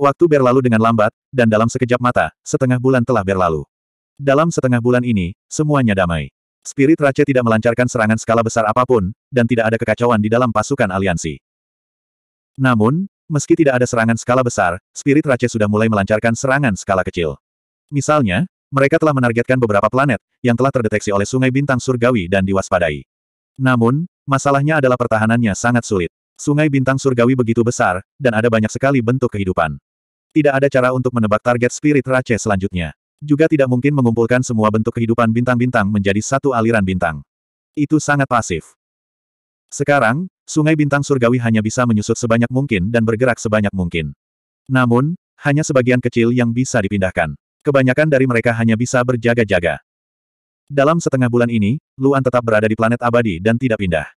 Waktu berlalu dengan lambat, dan dalam sekejap mata, setengah bulan telah berlalu. Dalam setengah bulan ini, semuanya damai. Spirit Raja tidak melancarkan serangan skala besar apapun, dan tidak ada kekacauan di dalam pasukan aliansi. Namun, meski tidak ada serangan skala besar, Spirit Raja sudah mulai melancarkan serangan skala kecil. Misalnya, mereka telah menargetkan beberapa planet, yang telah terdeteksi oleh sungai bintang surgawi dan diwaspadai. Namun, masalahnya adalah pertahanannya sangat sulit. Sungai bintang surgawi begitu besar, dan ada banyak sekali bentuk kehidupan. Tidak ada cara untuk menebak target spirit Race selanjutnya. Juga tidak mungkin mengumpulkan semua bentuk kehidupan bintang-bintang menjadi satu aliran bintang. Itu sangat pasif. Sekarang, sungai bintang surgawi hanya bisa menyusut sebanyak mungkin dan bergerak sebanyak mungkin. Namun, hanya sebagian kecil yang bisa dipindahkan. Kebanyakan dari mereka hanya bisa berjaga-jaga. Dalam setengah bulan ini, Luan tetap berada di planet abadi dan tidak pindah.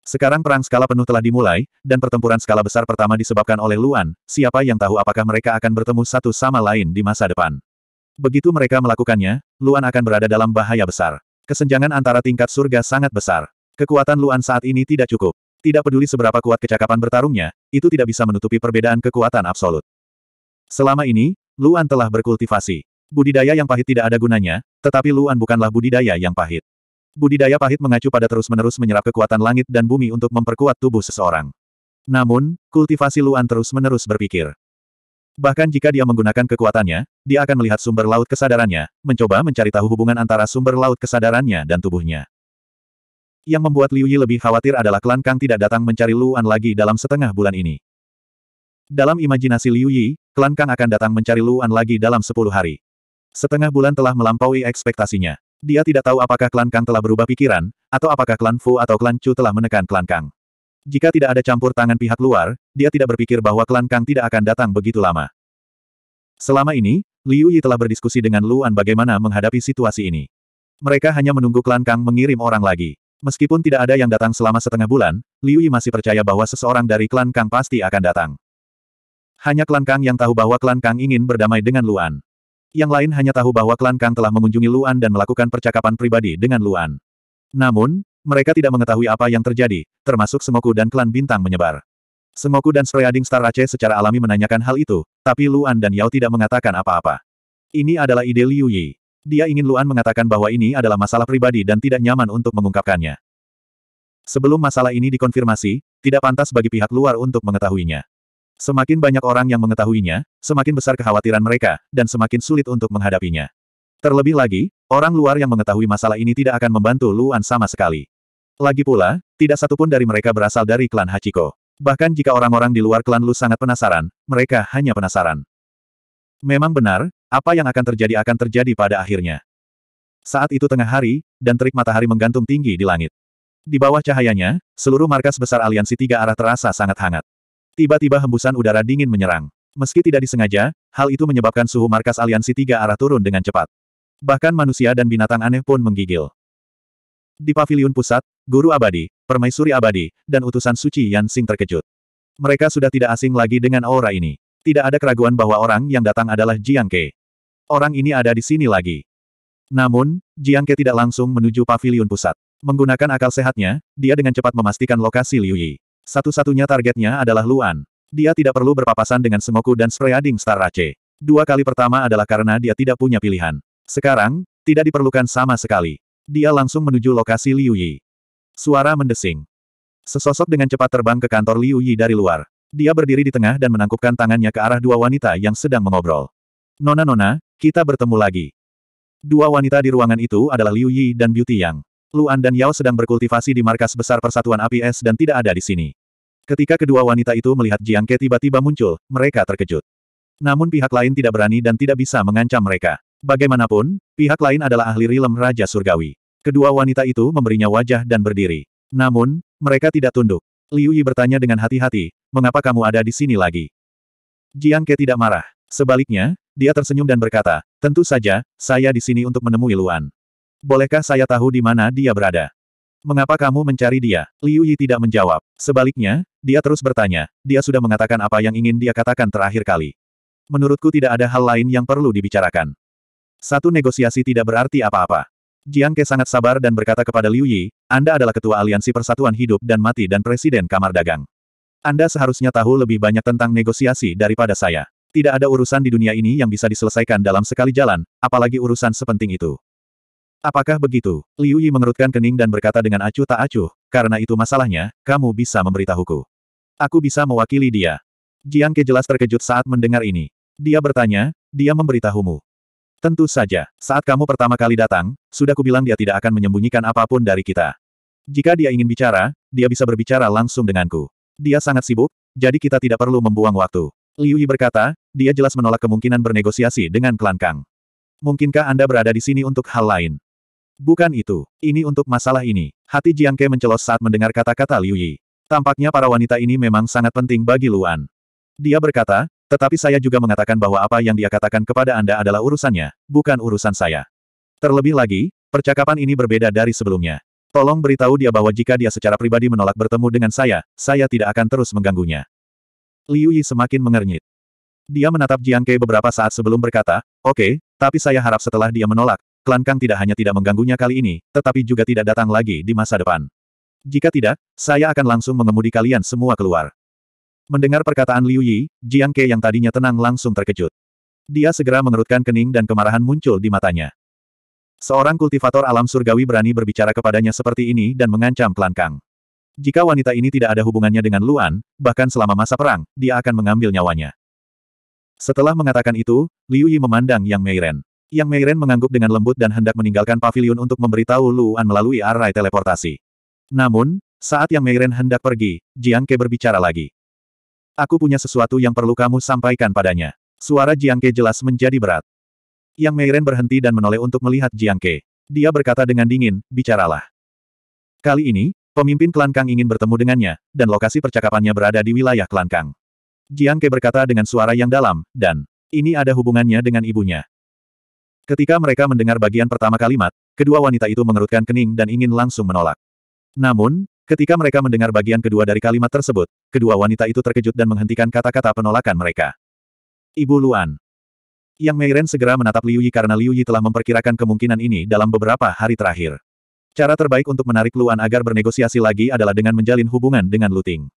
Sekarang perang skala penuh telah dimulai, dan pertempuran skala besar pertama disebabkan oleh Luan, siapa yang tahu apakah mereka akan bertemu satu sama lain di masa depan. Begitu mereka melakukannya, Luan akan berada dalam bahaya besar. Kesenjangan antara tingkat surga sangat besar. Kekuatan Luan saat ini tidak cukup. Tidak peduli seberapa kuat kecakapan bertarungnya, itu tidak bisa menutupi perbedaan kekuatan absolut. Selama ini, Luan telah berkultivasi. Budidaya yang pahit tidak ada gunanya, tetapi Luan bukanlah budidaya yang pahit. Budidaya pahit mengacu pada terus-menerus menyerap kekuatan langit dan bumi untuk memperkuat tubuh seseorang. Namun, kultivasi Luan terus-menerus berpikir. Bahkan jika dia menggunakan kekuatannya, dia akan melihat sumber laut kesadarannya, mencoba mencari tahu hubungan antara sumber laut kesadarannya dan tubuhnya. Yang membuat Liu Yi lebih khawatir adalah klan Kang tidak datang mencari Luan lagi dalam setengah bulan ini. Dalam imajinasi Liu Yi, klan Kang akan datang mencari Luan lagi dalam sepuluh hari. Setengah bulan telah melampaui ekspektasinya. Dia tidak tahu apakah klan Kang telah berubah pikiran, atau apakah klan Fu atau klan Chu telah menekan klan Kang. Jika tidak ada campur tangan pihak luar, dia tidak berpikir bahwa klan Kang tidak akan datang begitu lama. Selama ini, Liu Yi telah berdiskusi dengan Luan bagaimana menghadapi situasi ini. Mereka hanya menunggu klan Kang mengirim orang lagi. Meskipun tidak ada yang datang selama setengah bulan, Liu Yi masih percaya bahwa seseorang dari klan Kang pasti akan datang. Hanya klan Kang yang tahu bahwa klan Kang ingin berdamai dengan Luan. Yang lain hanya tahu bahwa klan Kang telah mengunjungi Luan dan melakukan percakapan pribadi dengan Luan. Namun, mereka tidak mengetahui apa yang terjadi, termasuk Sengoku dan klan Bintang menyebar. Sengoku dan Spreading Star Rache secara alami menanyakan hal itu, tapi Luan dan Yao tidak mengatakan apa-apa. Ini adalah ide Liu Yi. Dia ingin Luan mengatakan bahwa ini adalah masalah pribadi dan tidak nyaman untuk mengungkapkannya. Sebelum masalah ini dikonfirmasi, tidak pantas bagi pihak luar untuk mengetahuinya. Semakin banyak orang yang mengetahuinya, semakin besar kekhawatiran mereka, dan semakin sulit untuk menghadapinya. Terlebih lagi, orang luar yang mengetahui masalah ini tidak akan membantu Luan sama sekali. Lagi pula, tidak satupun dari mereka berasal dari klan Hachiko. Bahkan jika orang-orang di luar klan Lu sangat penasaran, mereka hanya penasaran. Memang benar, apa yang akan terjadi akan terjadi pada akhirnya. Saat itu tengah hari, dan terik matahari menggantung tinggi di langit. Di bawah cahayanya, seluruh markas besar aliansi tiga arah terasa sangat hangat. Tiba-tiba hembusan udara dingin menyerang. Meski tidak disengaja, hal itu menyebabkan suhu markas aliansi tiga arah turun dengan cepat. Bahkan manusia dan binatang aneh pun menggigil. Di paviliun pusat, Guru Abadi, Permaisuri Abadi, dan utusan suci Yan Xing terkejut. Mereka sudah tidak asing lagi dengan aura ini. Tidak ada keraguan bahwa orang yang datang adalah Jiang Ke. Orang ini ada di sini lagi. Namun, Jiang Ke tidak langsung menuju paviliun pusat. Menggunakan akal sehatnya, dia dengan cepat memastikan lokasi Liu Yi. Satu-satunya targetnya adalah Luan. Dia tidak perlu berpapasan dengan semoku dan Spreading Star Race. Dua kali pertama adalah karena dia tidak punya pilihan. Sekarang, tidak diperlukan sama sekali. Dia langsung menuju lokasi Liu Yi. Suara mendesing. Sesosok dengan cepat terbang ke kantor Liu Yi dari luar. Dia berdiri di tengah dan menangkupkan tangannya ke arah dua wanita yang sedang mengobrol. Nona-nona, kita bertemu lagi. Dua wanita di ruangan itu adalah Liu Yi dan Beauty Yang. Luan dan Yao sedang berkultivasi di markas besar Persatuan Api Es dan tidak ada di sini. Ketika kedua wanita itu melihat Jiang Ke tiba-tiba muncul, mereka terkejut. Namun pihak lain tidak berani dan tidak bisa mengancam mereka. Bagaimanapun, pihak lain adalah ahli rilem Raja Surgawi. Kedua wanita itu memberinya wajah dan berdiri. Namun, mereka tidak tunduk. Liu Yi bertanya dengan hati-hati, mengapa kamu ada di sini lagi? Jiang Ke tidak marah. Sebaliknya, dia tersenyum dan berkata, tentu saja, saya di sini untuk menemui Luan. Bolehkah saya tahu di mana dia berada? Mengapa kamu mencari dia? Liu Yi tidak menjawab. Sebaliknya, dia terus bertanya. Dia sudah mengatakan apa yang ingin dia katakan terakhir kali. Menurutku tidak ada hal lain yang perlu dibicarakan. Satu negosiasi tidak berarti apa-apa. Jiang Ke sangat sabar dan berkata kepada Liu Yi, Anda adalah ketua aliansi persatuan hidup dan mati dan presiden kamar dagang. Anda seharusnya tahu lebih banyak tentang negosiasi daripada saya. Tidak ada urusan di dunia ini yang bisa diselesaikan dalam sekali jalan, apalagi urusan sepenting itu. Apakah begitu? Liu Yi mengerutkan kening dan berkata dengan acuh tak acuh, karena itu masalahnya, kamu bisa memberitahuku. Aku bisa mewakili dia. Jiang Ke jelas terkejut saat mendengar ini. Dia bertanya, dia memberitahumu. Tentu saja, saat kamu pertama kali datang, sudah kubilang dia tidak akan menyembunyikan apapun dari kita. Jika dia ingin bicara, dia bisa berbicara langsung denganku. Dia sangat sibuk, jadi kita tidak perlu membuang waktu. Liu Yi berkata, dia jelas menolak kemungkinan bernegosiasi dengan klan Kang. Mungkinkah Anda berada di sini untuk hal lain? Bukan itu, ini untuk masalah ini. Hati Jiang Ke mencelos saat mendengar kata-kata Liu Yi. Tampaknya para wanita ini memang sangat penting bagi Luan. Dia berkata, tetapi saya juga mengatakan bahwa apa yang dia katakan kepada Anda adalah urusannya, bukan urusan saya. Terlebih lagi, percakapan ini berbeda dari sebelumnya. Tolong beritahu dia bahwa jika dia secara pribadi menolak bertemu dengan saya, saya tidak akan terus mengganggunya. Liu Yi semakin mengernyit. Dia menatap Jiang Ke beberapa saat sebelum berkata, oke, okay, tapi saya harap setelah dia menolak, klan Kang tidak hanya tidak mengganggunya kali ini, tetapi juga tidak datang lagi di masa depan. Jika tidak, saya akan langsung mengemudi kalian semua keluar. Mendengar perkataan Liu Yi, Jiang Ke yang tadinya tenang langsung terkejut. Dia segera mengerutkan kening dan kemarahan muncul di matanya. Seorang kultivator alam surgawi berani berbicara kepadanya seperti ini dan mengancam klan Kang. Jika wanita ini tidak ada hubungannya dengan Luan, bahkan selama masa perang, dia akan mengambil nyawanya. Setelah mengatakan itu, Liu Yi memandang Yang Meiren. Yang Meiren mengangguk dengan lembut dan hendak meninggalkan pavilion untuk memberitahu Luan melalui arai teleportasi. Namun, saat Yang Meiren hendak pergi, Jiang Ke berbicara lagi. Aku punya sesuatu yang perlu kamu sampaikan padanya. Suara Jiang Ke jelas menjadi berat. Yang Meiren berhenti dan menoleh untuk melihat Jiang Ke. Dia berkata dengan dingin, bicaralah. Kali ini, pemimpin klan Kang ingin bertemu dengannya, dan lokasi percakapannya berada di wilayah klan Kang. Jiang Ke berkata dengan suara yang dalam, dan ini ada hubungannya dengan ibunya. Ketika mereka mendengar bagian pertama kalimat, kedua wanita itu mengerutkan kening dan ingin langsung menolak. Namun, ketika mereka mendengar bagian kedua dari kalimat tersebut, kedua wanita itu terkejut dan menghentikan kata-kata penolakan mereka. Ibu Luan. Yang Meiren segera menatap Liu Yi karena Liu Yi telah memperkirakan kemungkinan ini dalam beberapa hari terakhir. Cara terbaik untuk menarik Luan agar bernegosiasi lagi adalah dengan menjalin hubungan dengan Luting.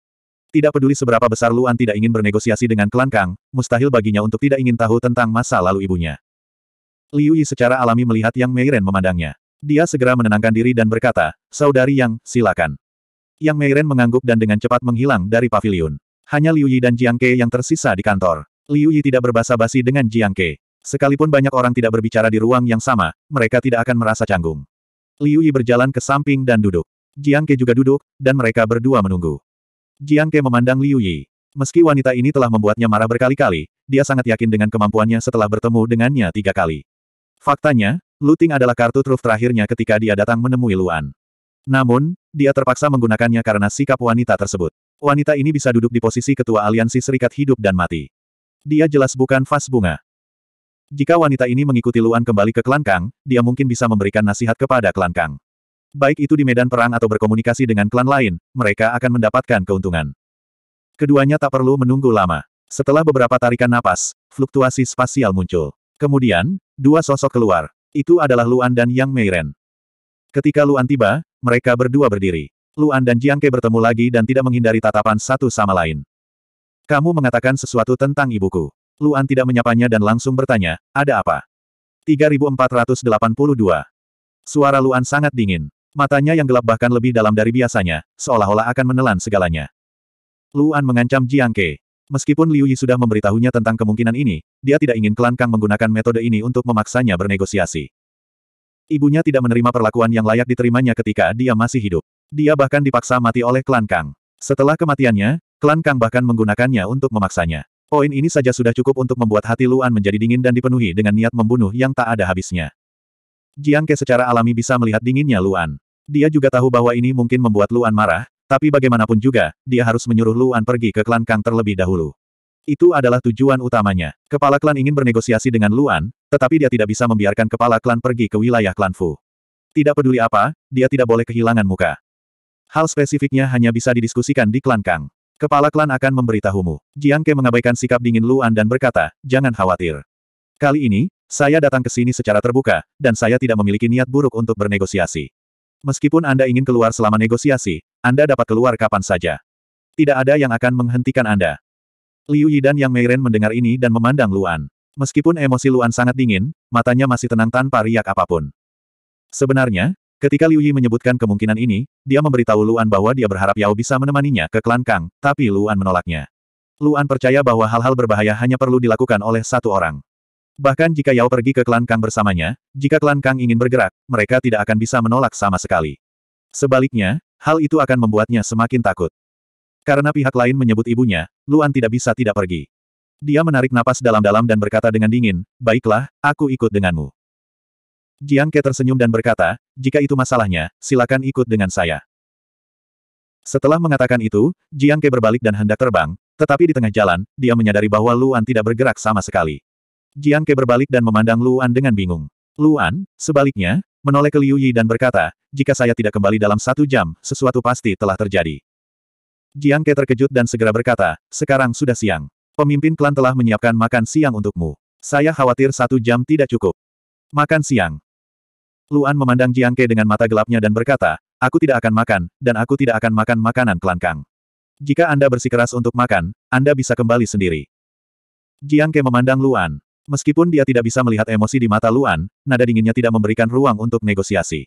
Tidak peduli seberapa besar Luan tidak ingin bernegosiasi dengan Kelangkang, Kang, mustahil baginya untuk tidak ingin tahu tentang masa lalu ibunya. Liu Yi secara alami melihat Yang Meiren memandangnya. Dia segera menenangkan diri dan berkata, Saudari Yang, silakan. Yang Meiren mengangguk dan dengan cepat menghilang dari pavilion. Hanya Liu Yi dan Jiang Ke yang tersisa di kantor. Liu Yi tidak berbasa-basi dengan Jiang Ke. Sekalipun banyak orang tidak berbicara di ruang yang sama, mereka tidak akan merasa canggung. Liu Yi berjalan ke samping dan duduk. Jiang Ke juga duduk, dan mereka berdua menunggu. Jiang Ke memandang Liu Yi. Meski wanita ini telah membuatnya marah berkali-kali, dia sangat yakin dengan kemampuannya setelah bertemu dengannya tiga kali. Faktanya, Luting adalah kartu truf terakhirnya ketika dia datang menemui Luan. Namun, dia terpaksa menggunakannya karena sikap wanita tersebut. Wanita ini bisa duduk di posisi ketua aliansi serikat hidup dan mati. Dia jelas bukan fas bunga. Jika wanita ini mengikuti Luan kembali ke klan Kang, dia mungkin bisa memberikan nasihat kepada klan Kang. Baik itu di medan perang atau berkomunikasi dengan klan lain, mereka akan mendapatkan keuntungan. Keduanya tak perlu menunggu lama. Setelah beberapa tarikan napas, fluktuasi spasial muncul. Kemudian, Dua sosok keluar. Itu adalah Luan dan Yang Meiren. Ketika Luan tiba, mereka berdua berdiri. Luan dan Jiang Ke bertemu lagi dan tidak menghindari tatapan satu sama lain. Kamu mengatakan sesuatu tentang ibuku. Luan tidak menyapanya dan langsung bertanya, ada apa? 3482. Suara Luan sangat dingin. Matanya yang gelap bahkan lebih dalam dari biasanya, seolah-olah akan menelan segalanya. Luan mengancam Jiang Ke. Meskipun Liu Yi sudah memberitahunya tentang kemungkinan ini, dia tidak ingin klan Kang menggunakan metode ini untuk memaksanya bernegosiasi. Ibunya tidak menerima perlakuan yang layak diterimanya ketika dia masih hidup. Dia bahkan dipaksa mati oleh klan Kang. Setelah kematiannya, klan Kang bahkan menggunakannya untuk memaksanya. Poin ini saja sudah cukup untuk membuat hati Luan menjadi dingin dan dipenuhi dengan niat membunuh yang tak ada habisnya. Jiang Ke secara alami bisa melihat dinginnya Luan. Dia juga tahu bahwa ini mungkin membuat Luan marah, tapi bagaimanapun juga, dia harus menyuruh Luan pergi ke klan Kang terlebih dahulu. Itu adalah tujuan utamanya. Kepala klan ingin bernegosiasi dengan Luan, tetapi dia tidak bisa membiarkan kepala klan pergi ke wilayah klan Fu. Tidak peduli apa, dia tidak boleh kehilangan muka. Hal spesifiknya hanya bisa didiskusikan di klan Kang. Kepala klan akan memberitahumu. Jiang Ke mengabaikan sikap dingin Luan dan berkata, jangan khawatir. Kali ini, saya datang ke sini secara terbuka, dan saya tidak memiliki niat buruk untuk bernegosiasi. Meskipun Anda ingin keluar selama negosiasi, anda dapat keluar kapan saja. Tidak ada yang akan menghentikan Anda. Liu Yi dan yang Meiren mendengar ini dan memandang Luan. Meskipun emosi Luan sangat dingin, matanya masih tenang tanpa riak apapun. Sebenarnya, ketika Liu Yi menyebutkan kemungkinan ini, dia memberitahu Luan bahwa dia berharap Yao bisa menemaninya ke klan Kang, tapi Luan menolaknya. Luan percaya bahwa hal-hal berbahaya hanya perlu dilakukan oleh satu orang. Bahkan jika Yao pergi ke klan Kang bersamanya, jika klan Kang ingin bergerak, mereka tidak akan bisa menolak sama sekali. Sebaliknya, Hal itu akan membuatnya semakin takut. Karena pihak lain menyebut ibunya, Luan tidak bisa tidak pergi. Dia menarik napas dalam-dalam dan berkata dengan dingin, baiklah, aku ikut denganmu. Jiang Ke tersenyum dan berkata, jika itu masalahnya, silakan ikut dengan saya. Setelah mengatakan itu, Jiang Ke berbalik dan hendak terbang, tetapi di tengah jalan, dia menyadari bahwa Luan tidak bergerak sama sekali. Jiang Ke berbalik dan memandang Luan dengan bingung. Luan, sebaliknya, menoleh ke Liu Yi dan berkata, jika saya tidak kembali dalam satu jam, sesuatu pasti telah terjadi. Jiang Ke terkejut dan segera berkata, sekarang sudah siang. Pemimpin klan telah menyiapkan makan siang untukmu. Saya khawatir satu jam tidak cukup. Makan siang. Luan memandang Jiang Ke dengan mata gelapnya dan berkata, aku tidak akan makan, dan aku tidak akan makan makanan klan Kang. Jika Anda bersikeras untuk makan, Anda bisa kembali sendiri. Jiang Ke memandang Luan. Meskipun dia tidak bisa melihat emosi di mata Luan, nada dinginnya tidak memberikan ruang untuk negosiasi.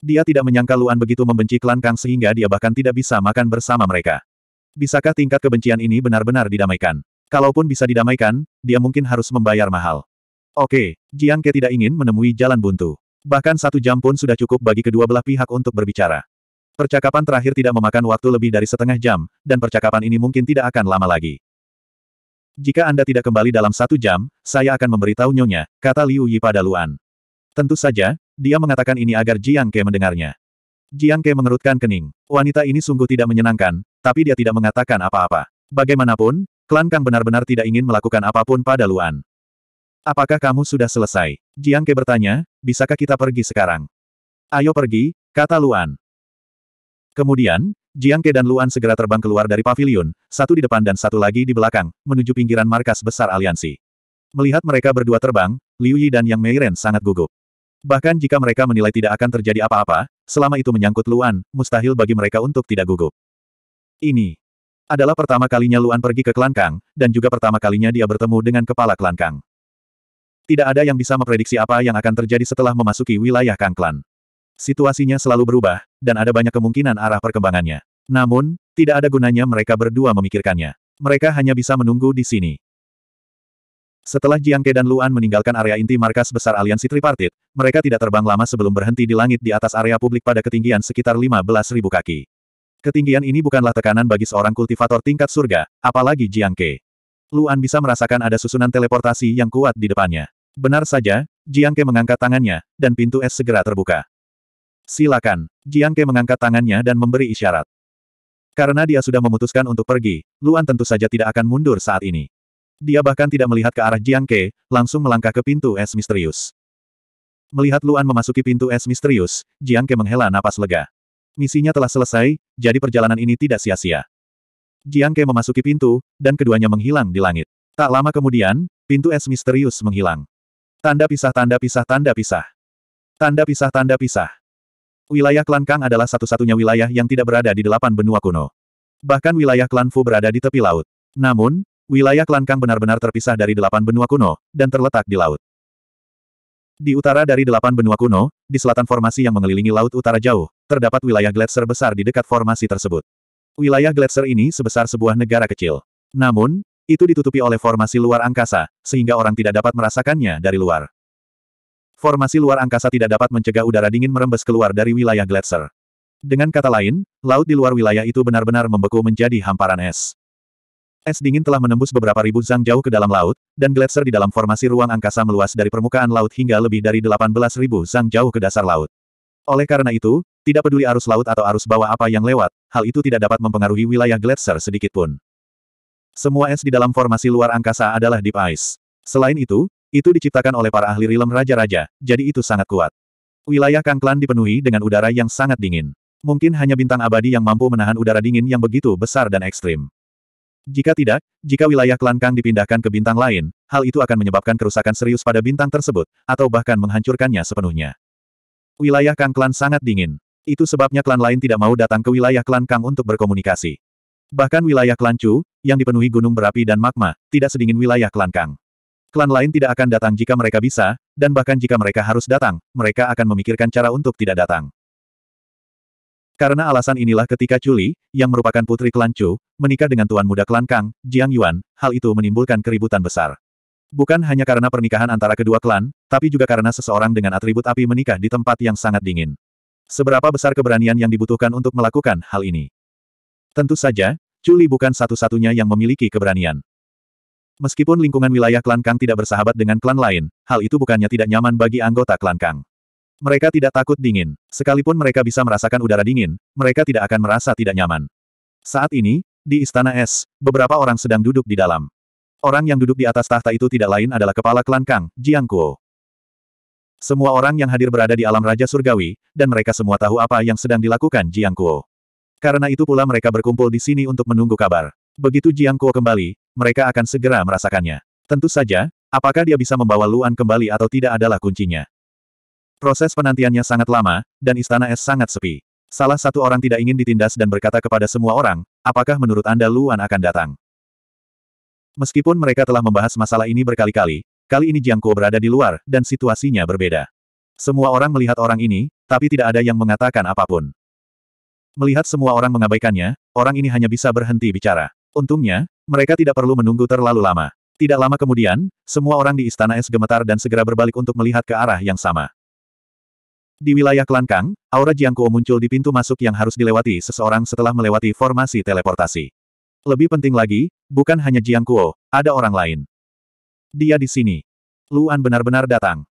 Dia tidak menyangka Luan begitu membenci klan Kang sehingga dia bahkan tidak bisa makan bersama mereka. Bisakah tingkat kebencian ini benar-benar didamaikan? Kalaupun bisa didamaikan, dia mungkin harus membayar mahal. Oke, Jiang Ke tidak ingin menemui jalan buntu. Bahkan satu jam pun sudah cukup bagi kedua belah pihak untuk berbicara. Percakapan terakhir tidak memakan waktu lebih dari setengah jam, dan percakapan ini mungkin tidak akan lama lagi. Jika Anda tidak kembali dalam satu jam, saya akan memberitahu Nyonya, kata Liu Yi pada Luan. Tentu saja, dia mengatakan ini agar Jiang Ke mendengarnya. Jiang Ke mengerutkan kening. Wanita ini sungguh tidak menyenangkan, tapi dia tidak mengatakan apa-apa. Bagaimanapun, klan Kang benar-benar tidak ingin melakukan apapun pada Luan. Apakah kamu sudah selesai? Jiang Ke bertanya, bisakah kita pergi sekarang? Ayo pergi, kata Luan. Kemudian, Jiang Ke dan Luan segera terbang keluar dari pavilion, satu di depan dan satu lagi di belakang, menuju pinggiran markas besar aliansi. Melihat mereka berdua terbang, Liu Yi dan Yang Meiren sangat gugup. Bahkan jika mereka menilai tidak akan terjadi apa-apa, selama itu menyangkut Luan, mustahil bagi mereka untuk tidak gugup. Ini adalah pertama kalinya Luan pergi ke Klan Kang, dan juga pertama kalinya dia bertemu dengan kepala Klan Kang. Tidak ada yang bisa memprediksi apa yang akan terjadi setelah memasuki wilayah Kang Klan. Situasinya selalu berubah, dan ada banyak kemungkinan arah perkembangannya. Namun, tidak ada gunanya mereka berdua memikirkannya. Mereka hanya bisa menunggu di sini. Setelah Jiang Ke dan Luan meninggalkan area inti markas besar aliansi tripartit, mereka tidak terbang lama sebelum berhenti di langit di atas area publik pada ketinggian sekitar 15.000 kaki. Ketinggian ini bukanlah tekanan bagi seorang kultivator tingkat surga, apalagi Jiang Ke. Luan bisa merasakan ada susunan teleportasi yang kuat di depannya. Benar saja, Jiang Ke mengangkat tangannya, dan pintu es segera terbuka. Silakan. Jiang Ke mengangkat tangannya dan memberi isyarat. Karena dia sudah memutuskan untuk pergi, Luan tentu saja tidak akan mundur saat ini. Dia bahkan tidak melihat ke arah Jiang Ke, langsung melangkah ke pintu es misterius. Melihat Luan memasuki pintu es misterius, Jiang Ke menghela napas lega. Misinya telah selesai, jadi perjalanan ini tidak sia-sia. Jiang Ke memasuki pintu, dan keduanya menghilang di langit. Tak lama kemudian, pintu es misterius menghilang. Tanda pisah tanda pisah tanda pisah. Tanda pisah tanda pisah. Wilayah klan Kang adalah satu-satunya wilayah yang tidak berada di delapan benua kuno. Bahkan wilayah klan Fu berada di tepi laut. Namun, wilayah klan Kang benar-benar terpisah dari delapan benua kuno, dan terletak di laut. Di utara dari delapan benua kuno, di selatan formasi yang mengelilingi laut utara jauh, terdapat wilayah gletser besar di dekat formasi tersebut. Wilayah gletser ini sebesar sebuah negara kecil. Namun, itu ditutupi oleh formasi luar angkasa, sehingga orang tidak dapat merasakannya dari luar. Formasi luar angkasa tidak dapat mencegah udara dingin merembes keluar dari wilayah gletser. Dengan kata lain, laut di luar wilayah itu benar-benar membeku menjadi hamparan es. Es dingin telah menembus beberapa ribu zang jauh ke dalam laut, dan gletser di dalam formasi ruang angkasa meluas dari permukaan laut hingga lebih dari 18.000 zang jauh ke dasar laut. Oleh karena itu, tidak peduli arus laut atau arus bawah apa yang lewat, hal itu tidak dapat mempengaruhi wilayah gletser sedikitpun. Semua es di dalam formasi luar angkasa adalah deep ice. Selain itu, itu diciptakan oleh para ahli rilem raja-raja, jadi itu sangat kuat. Wilayah Kang Klan dipenuhi dengan udara yang sangat dingin. Mungkin hanya bintang abadi yang mampu menahan udara dingin yang begitu besar dan ekstrim. Jika tidak, jika wilayah klan Kang dipindahkan ke bintang lain, hal itu akan menyebabkan kerusakan serius pada bintang tersebut, atau bahkan menghancurkannya sepenuhnya. Wilayah Kang Klan sangat dingin. Itu sebabnya klan lain tidak mau datang ke wilayah klan Kang untuk berkomunikasi. Bahkan wilayah klan Chu, yang dipenuhi gunung berapi dan magma, tidak sedingin wilayah klan Kang. Klan lain tidak akan datang jika mereka bisa, dan bahkan jika mereka harus datang, mereka akan memikirkan cara untuk tidak datang. Karena alasan inilah ketika Chuli, yang merupakan putri klan Chu, menikah dengan tuan muda klan Kang, Jiang Yuan, hal itu menimbulkan keributan besar. Bukan hanya karena pernikahan antara kedua klan, tapi juga karena seseorang dengan atribut api menikah di tempat yang sangat dingin. Seberapa besar keberanian yang dibutuhkan untuk melakukan hal ini? Tentu saja, Chuli bukan satu-satunya yang memiliki keberanian. Meskipun lingkungan wilayah klan Kang tidak bersahabat dengan klan lain, hal itu bukannya tidak nyaman bagi anggota klan Kang. Mereka tidak takut dingin. Sekalipun mereka bisa merasakan udara dingin, mereka tidak akan merasa tidak nyaman. Saat ini, di Istana Es, beberapa orang sedang duduk di dalam. Orang yang duduk di atas tahta itu tidak lain adalah kepala klan Kang, Jiang Kuo. Semua orang yang hadir berada di alam Raja Surgawi, dan mereka semua tahu apa yang sedang dilakukan Jiang Kuo. Karena itu pula mereka berkumpul di sini untuk menunggu kabar. Begitu Jiang Kuo kembali, mereka akan segera merasakannya. Tentu saja, apakah dia bisa membawa Luan kembali atau tidak adalah kuncinya. Proses penantiannya sangat lama, dan istana es sangat sepi. Salah satu orang tidak ingin ditindas dan berkata kepada semua orang, apakah menurut Anda Luan akan datang? Meskipun mereka telah membahas masalah ini berkali-kali, kali ini Jiang berada di luar, dan situasinya berbeda. Semua orang melihat orang ini, tapi tidak ada yang mengatakan apapun. Melihat semua orang mengabaikannya, orang ini hanya bisa berhenti bicara. Untungnya, mereka tidak perlu menunggu terlalu lama. Tidak lama kemudian, semua orang di Istana Es gemetar dan segera berbalik untuk melihat ke arah yang sama. Di wilayah Klan Kang, aura Kuo muncul di pintu masuk yang harus dilewati seseorang setelah melewati formasi teleportasi. Lebih penting lagi, bukan hanya Jiang Kuo, ada orang lain. Dia di sini. Luan benar-benar datang.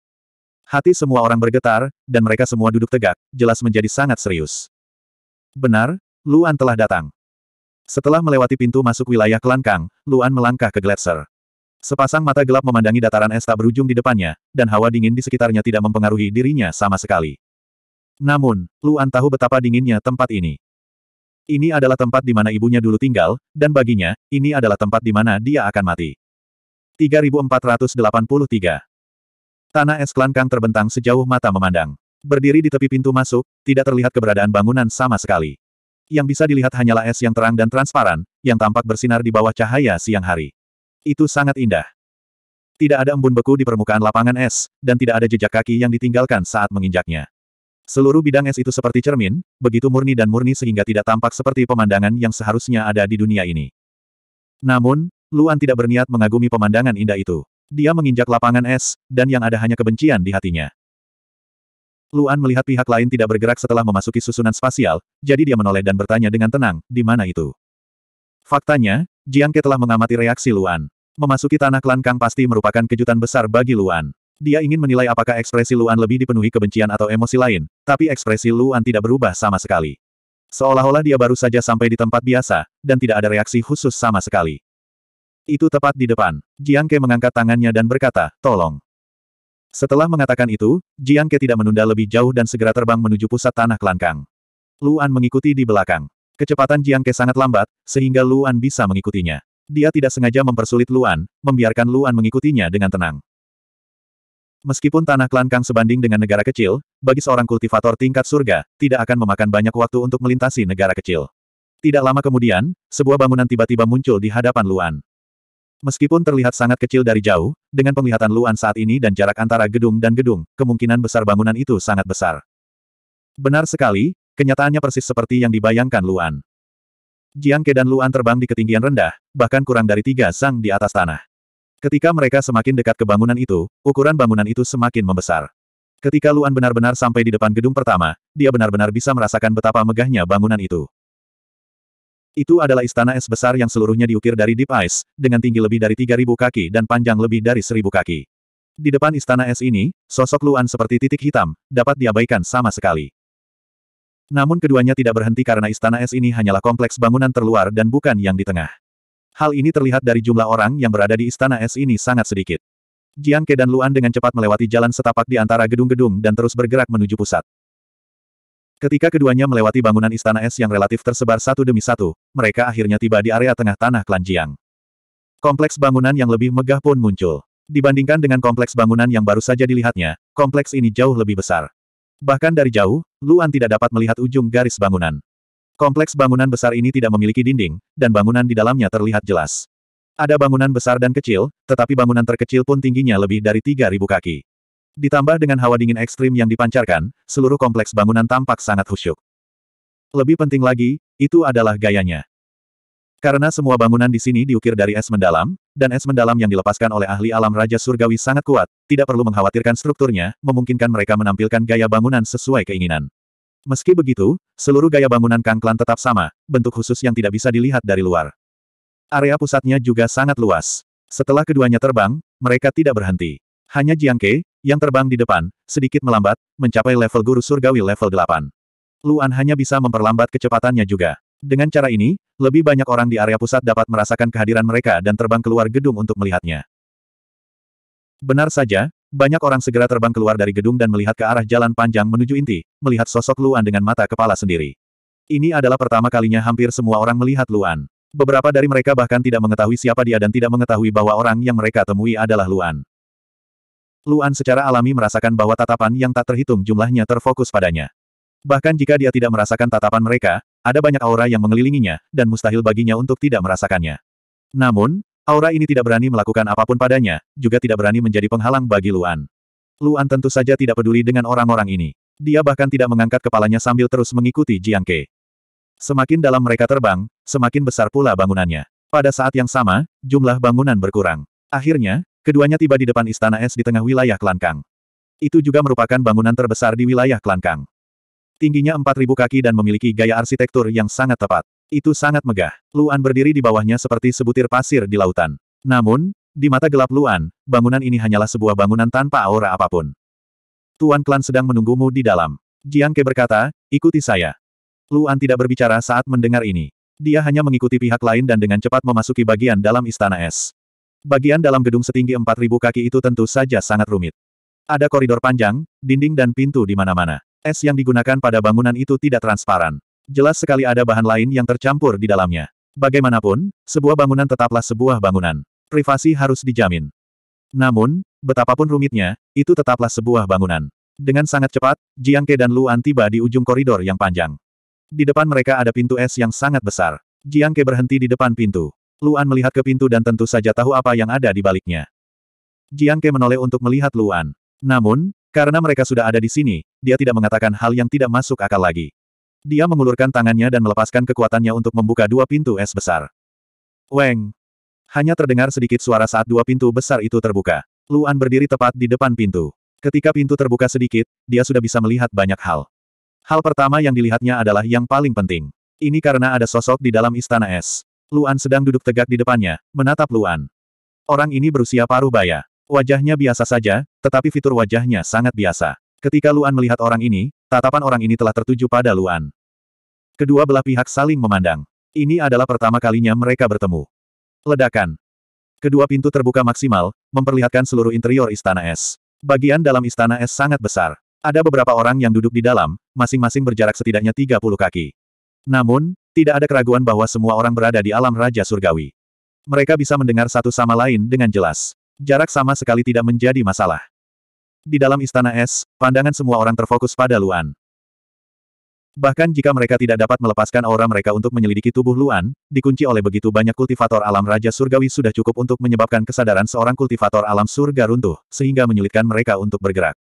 Hati semua orang bergetar, dan mereka semua duduk tegak, jelas menjadi sangat serius. Benar, Luan telah datang. Setelah melewati pintu masuk wilayah Kelangkang, Luan melangkah ke gletser. Sepasang mata gelap memandangi dataran es tak berujung di depannya, dan hawa dingin di sekitarnya tidak mempengaruhi dirinya sama sekali. Namun, Luan tahu betapa dinginnya tempat ini. Ini adalah tempat di mana ibunya dulu tinggal, dan baginya, ini adalah tempat di mana dia akan mati. 3483 Tanah es Kelangkang terbentang sejauh mata memandang. Berdiri di tepi pintu masuk, tidak terlihat keberadaan bangunan sama sekali. Yang bisa dilihat hanyalah es yang terang dan transparan, yang tampak bersinar di bawah cahaya siang hari. Itu sangat indah. Tidak ada embun beku di permukaan lapangan es, dan tidak ada jejak kaki yang ditinggalkan saat menginjaknya. Seluruh bidang es itu seperti cermin, begitu murni dan murni sehingga tidak tampak seperti pemandangan yang seharusnya ada di dunia ini. Namun, Luan tidak berniat mengagumi pemandangan indah itu. Dia menginjak lapangan es, dan yang ada hanya kebencian di hatinya. Luan melihat pihak lain tidak bergerak setelah memasuki susunan spasial, jadi dia menoleh dan bertanya dengan tenang, di mana itu? Faktanya, Jiang Ke telah mengamati reaksi Luan. Memasuki tanah klan Kang pasti merupakan kejutan besar bagi Luan. Dia ingin menilai apakah ekspresi Luan lebih dipenuhi kebencian atau emosi lain, tapi ekspresi Luan tidak berubah sama sekali. Seolah-olah dia baru saja sampai di tempat biasa, dan tidak ada reaksi khusus sama sekali. Itu tepat di depan. Jiang Ke mengangkat tangannya dan berkata, tolong. Setelah mengatakan itu, Jiang Ke tidak menunda lebih jauh dan segera terbang menuju pusat tanah kelangkang. Luan mengikuti di belakang. Kecepatan Jiang Ke sangat lambat, sehingga Luan bisa mengikutinya. Dia tidak sengaja mempersulit Luan, membiarkan Luan mengikutinya dengan tenang. Meskipun tanah kelangkang sebanding dengan negara kecil, bagi seorang kultivator tingkat surga, tidak akan memakan banyak waktu untuk melintasi negara kecil. Tidak lama kemudian, sebuah bangunan tiba-tiba muncul di hadapan Luan. Meskipun terlihat sangat kecil dari jauh, dengan penglihatan Luan saat ini dan jarak antara gedung dan gedung, kemungkinan besar bangunan itu sangat besar. Benar sekali, kenyataannya persis seperti yang dibayangkan Luan. Jiang Ke dan Luan terbang di ketinggian rendah, bahkan kurang dari tiga sang di atas tanah. Ketika mereka semakin dekat ke bangunan itu, ukuran bangunan itu semakin membesar. Ketika Luan benar-benar sampai di depan gedung pertama, dia benar-benar bisa merasakan betapa megahnya bangunan itu. Itu adalah istana es besar yang seluruhnya diukir dari deep ice, dengan tinggi lebih dari 3.000 kaki dan panjang lebih dari 1.000 kaki. Di depan istana es ini, sosok Luan seperti titik hitam, dapat diabaikan sama sekali. Namun keduanya tidak berhenti karena istana es ini hanyalah kompleks bangunan terluar dan bukan yang di tengah. Hal ini terlihat dari jumlah orang yang berada di istana es ini sangat sedikit. Jiang Ke dan Luan dengan cepat melewati jalan setapak di antara gedung-gedung dan terus bergerak menuju pusat. Ketika keduanya melewati bangunan istana es yang relatif tersebar satu demi satu, mereka akhirnya tiba di area tengah tanah Klanjiang. Kompleks bangunan yang lebih megah pun muncul. Dibandingkan dengan kompleks bangunan yang baru saja dilihatnya, kompleks ini jauh lebih besar. Bahkan dari jauh, Luan tidak dapat melihat ujung garis bangunan. Kompleks bangunan besar ini tidak memiliki dinding, dan bangunan di dalamnya terlihat jelas. Ada bangunan besar dan kecil, tetapi bangunan terkecil pun tingginya lebih dari 3.000 kaki. Ditambah dengan hawa dingin ekstrim yang dipancarkan, seluruh kompleks bangunan tampak sangat khusyuk. Lebih penting lagi, itu adalah gayanya. Karena semua bangunan di sini diukir dari es mendalam, dan es mendalam yang dilepaskan oleh ahli alam Raja Surgawi sangat kuat, tidak perlu mengkhawatirkan strukturnya, memungkinkan mereka menampilkan gaya bangunan sesuai keinginan. Meski begitu, seluruh gaya bangunan Kangklan tetap sama, bentuk khusus yang tidak bisa dilihat dari luar. Area pusatnya juga sangat luas. Setelah keduanya terbang, mereka tidak berhenti. Hanya Jiangke, yang terbang di depan, sedikit melambat, mencapai level guru surgawi level 8. Luan hanya bisa memperlambat kecepatannya juga. Dengan cara ini, lebih banyak orang di area pusat dapat merasakan kehadiran mereka dan terbang keluar gedung untuk melihatnya. Benar saja, banyak orang segera terbang keluar dari gedung dan melihat ke arah jalan panjang menuju inti, melihat sosok Luan dengan mata kepala sendiri. Ini adalah pertama kalinya hampir semua orang melihat Luan. Beberapa dari mereka bahkan tidak mengetahui siapa dia dan tidak mengetahui bahwa orang yang mereka temui adalah Luan. Luan secara alami merasakan bahwa tatapan yang tak terhitung jumlahnya terfokus padanya. Bahkan jika dia tidak merasakan tatapan mereka, ada banyak aura yang mengelilinginya, dan mustahil baginya untuk tidak merasakannya. Namun, aura ini tidak berani melakukan apapun padanya, juga tidak berani menjadi penghalang bagi Luan. Luan tentu saja tidak peduli dengan orang-orang ini. Dia bahkan tidak mengangkat kepalanya sambil terus mengikuti Jiang Ke. Semakin dalam mereka terbang, semakin besar pula bangunannya. Pada saat yang sama, jumlah bangunan berkurang. Akhirnya, Keduanya tiba di depan istana es di tengah wilayah Kelangkang. Itu juga merupakan bangunan terbesar di wilayah Kelangkang. tingginya Tingginya 4.000 kaki dan memiliki gaya arsitektur yang sangat tepat. Itu sangat megah. Luan berdiri di bawahnya seperti sebutir pasir di lautan. Namun, di mata gelap Luan, bangunan ini hanyalah sebuah bangunan tanpa aura apapun. Tuan Klan sedang menunggumu di dalam. Jiang Ke berkata, ikuti saya. Luan tidak berbicara saat mendengar ini. Dia hanya mengikuti pihak lain dan dengan cepat memasuki bagian dalam istana es. Bagian dalam gedung setinggi 4.000 kaki itu tentu saja sangat rumit. Ada koridor panjang, dinding dan pintu di mana-mana. Es yang digunakan pada bangunan itu tidak transparan. Jelas sekali ada bahan lain yang tercampur di dalamnya. Bagaimanapun, sebuah bangunan tetaplah sebuah bangunan. Privasi harus dijamin. Namun, betapapun rumitnya, itu tetaplah sebuah bangunan. Dengan sangat cepat, Jiang Ke dan Luan tiba di ujung koridor yang panjang. Di depan mereka ada pintu es yang sangat besar. Jiang Ke berhenti di depan pintu. Luan melihat ke pintu dan tentu saja tahu apa yang ada di baliknya. Jiang Ke menoleh untuk melihat Luan. Namun, karena mereka sudah ada di sini, dia tidak mengatakan hal yang tidak masuk akal lagi. Dia mengulurkan tangannya dan melepaskan kekuatannya untuk membuka dua pintu es besar. Weng! Hanya terdengar sedikit suara saat dua pintu besar itu terbuka. Luan berdiri tepat di depan pintu. Ketika pintu terbuka sedikit, dia sudah bisa melihat banyak hal. Hal pertama yang dilihatnya adalah yang paling penting. Ini karena ada sosok di dalam istana es. Luan sedang duduk tegak di depannya, menatap Luan. Orang ini berusia paruh baya. Wajahnya biasa saja, tetapi fitur wajahnya sangat biasa. Ketika Luan melihat orang ini, tatapan orang ini telah tertuju pada Luan. Kedua belah pihak saling memandang. Ini adalah pertama kalinya mereka bertemu. Ledakan. Kedua pintu terbuka maksimal, memperlihatkan seluruh interior istana es. Bagian dalam istana es sangat besar. Ada beberapa orang yang duduk di dalam, masing-masing berjarak setidaknya 30 kaki. Namun, tidak ada keraguan bahwa semua orang berada di alam Raja Surgawi. Mereka bisa mendengar satu sama lain dengan jelas. Jarak sama sekali tidak menjadi masalah. Di dalam istana es, pandangan semua orang terfokus pada Luan. Bahkan jika mereka tidak dapat melepaskan aura mereka untuk menyelidiki tubuh Luan, dikunci oleh begitu banyak kultivator alam Raja Surgawi sudah cukup untuk menyebabkan kesadaran seorang kultivator alam surga runtuh, sehingga menyulitkan mereka untuk bergerak.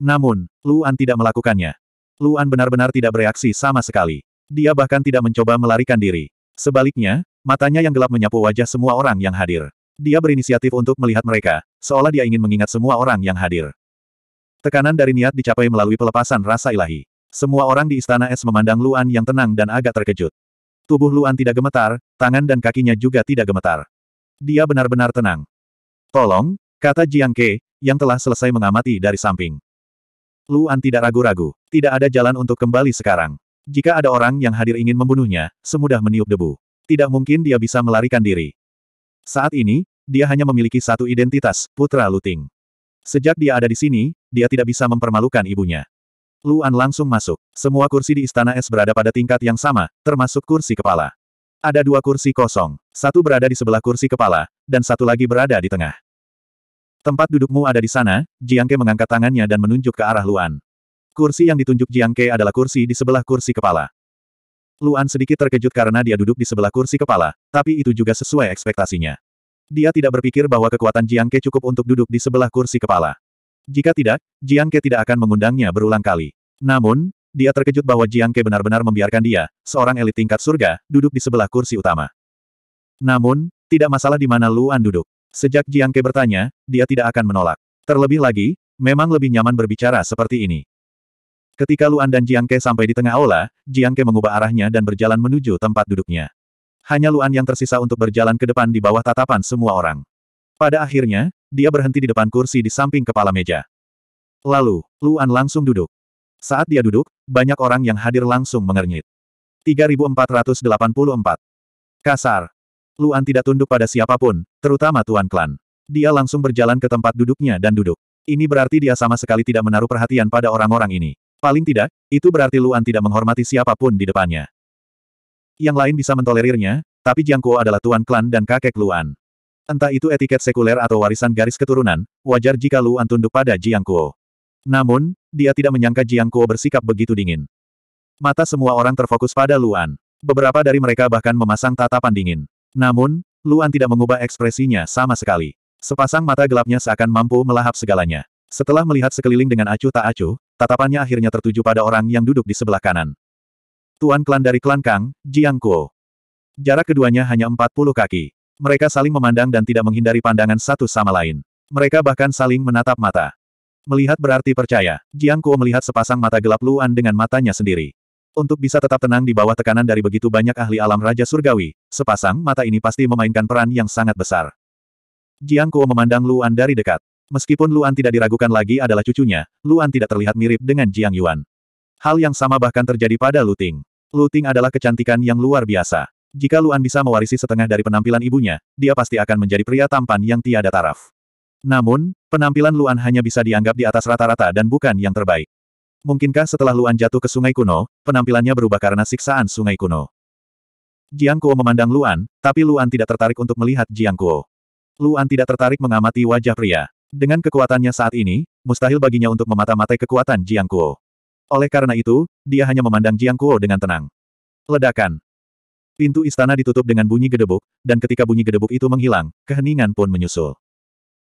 Namun, Luan tidak melakukannya. Luan benar-benar tidak bereaksi sama sekali. Dia bahkan tidak mencoba melarikan diri. Sebaliknya, matanya yang gelap menyapu wajah semua orang yang hadir. Dia berinisiatif untuk melihat mereka, seolah dia ingin mengingat semua orang yang hadir. Tekanan dari niat dicapai melalui pelepasan rasa ilahi. Semua orang di Istana Es memandang Luan yang tenang dan agak terkejut. Tubuh Luan tidak gemetar, tangan dan kakinya juga tidak gemetar. Dia benar-benar tenang. Tolong, kata Jiang Ke, yang telah selesai mengamati dari samping. Luan tidak ragu-ragu, tidak ada jalan untuk kembali sekarang. Jika ada orang yang hadir ingin membunuhnya, semudah meniup debu. Tidak mungkin dia bisa melarikan diri. Saat ini, dia hanya memiliki satu identitas, Putra Luting. Sejak dia ada di sini, dia tidak bisa mempermalukan ibunya. Luan langsung masuk. Semua kursi di Istana Es berada pada tingkat yang sama, termasuk kursi kepala. Ada dua kursi kosong. Satu berada di sebelah kursi kepala, dan satu lagi berada di tengah. Tempat dudukmu ada di sana, Jiangke mengangkat tangannya dan menunjuk ke arah Luan. Kursi yang ditunjuk Jiang Ke adalah kursi di sebelah kursi kepala. Luan sedikit terkejut karena dia duduk di sebelah kursi kepala, tapi itu juga sesuai ekspektasinya. Dia tidak berpikir bahwa kekuatan Jiang Ke cukup untuk duduk di sebelah kursi kepala. Jika tidak, Jiang Ke tidak akan mengundangnya berulang kali. Namun, dia terkejut bahwa Jiang Ke benar-benar membiarkan dia, seorang elit tingkat surga, duduk di sebelah kursi utama. Namun, tidak masalah di mana Luan duduk. Sejak Jiang Ke bertanya, dia tidak akan menolak. Terlebih lagi, memang lebih nyaman berbicara seperti ini. Ketika Luan dan Jiang Ke sampai di tengah aula, Jiang Ke mengubah arahnya dan berjalan menuju tempat duduknya. Hanya Luan yang tersisa untuk berjalan ke depan di bawah tatapan semua orang. Pada akhirnya, dia berhenti di depan kursi di samping kepala meja. Lalu, Luan langsung duduk. Saat dia duduk, banyak orang yang hadir langsung mengernyit. 3484. Kasar. Luan tidak tunduk pada siapapun, terutama Tuan Klan. Dia langsung berjalan ke tempat duduknya dan duduk. Ini berarti dia sama sekali tidak menaruh perhatian pada orang-orang ini. Paling tidak, itu berarti Luan tidak menghormati siapapun di depannya. Yang lain bisa mentolerirnya, tapi Jiang Kuo adalah tuan klan dan kakek Luan. Entah itu etiket sekuler atau warisan garis keturunan, wajar jika Luan tunduk pada Jiang Kuo. Namun, dia tidak menyangka Jiang Kuo bersikap begitu dingin. Mata semua orang terfokus pada Luan. Beberapa dari mereka bahkan memasang tatapan dingin. Namun, Luan tidak mengubah ekspresinya sama sekali. Sepasang mata gelapnya seakan mampu melahap segalanya. Setelah melihat sekeliling dengan acuh tak acuh, Tatapannya akhirnya tertuju pada orang yang duduk di sebelah kanan. Tuan klan dari klan Kang, Jiang Kuo. Jarak keduanya hanya 40 kaki. Mereka saling memandang dan tidak menghindari pandangan satu sama lain. Mereka bahkan saling menatap mata. Melihat berarti percaya, Jiang Kuo melihat sepasang mata gelap Luan dengan matanya sendiri. Untuk bisa tetap tenang di bawah tekanan dari begitu banyak ahli alam Raja Surgawi, sepasang mata ini pasti memainkan peran yang sangat besar. Jiang Kuo memandang Luan dari dekat. Meskipun Luan tidak diragukan lagi adalah cucunya, Luan tidak terlihat mirip dengan Jiang Yuan. Hal yang sama bahkan terjadi pada Luting. Luting adalah kecantikan yang luar biasa. Jika Luan bisa mewarisi setengah dari penampilan ibunya, dia pasti akan menjadi pria tampan yang tiada taraf. Namun, penampilan Luan hanya bisa dianggap di atas rata-rata dan bukan yang terbaik. Mungkinkah setelah Luan jatuh ke sungai kuno, penampilannya berubah karena siksaan sungai kuno? Jiang Kuo memandang Luan, tapi Luan tidak tertarik untuk melihat Jiang Kuo. Luan tidak tertarik mengamati wajah pria. Dengan kekuatannya saat ini, mustahil baginya untuk memata-matai kekuatan Jiang Kuo. Oleh karena itu, dia hanya memandang Jiang Kuo dengan tenang. Ledakan. Pintu istana ditutup dengan bunyi gedebuk, dan ketika bunyi gedebuk itu menghilang, keheningan pun menyusul.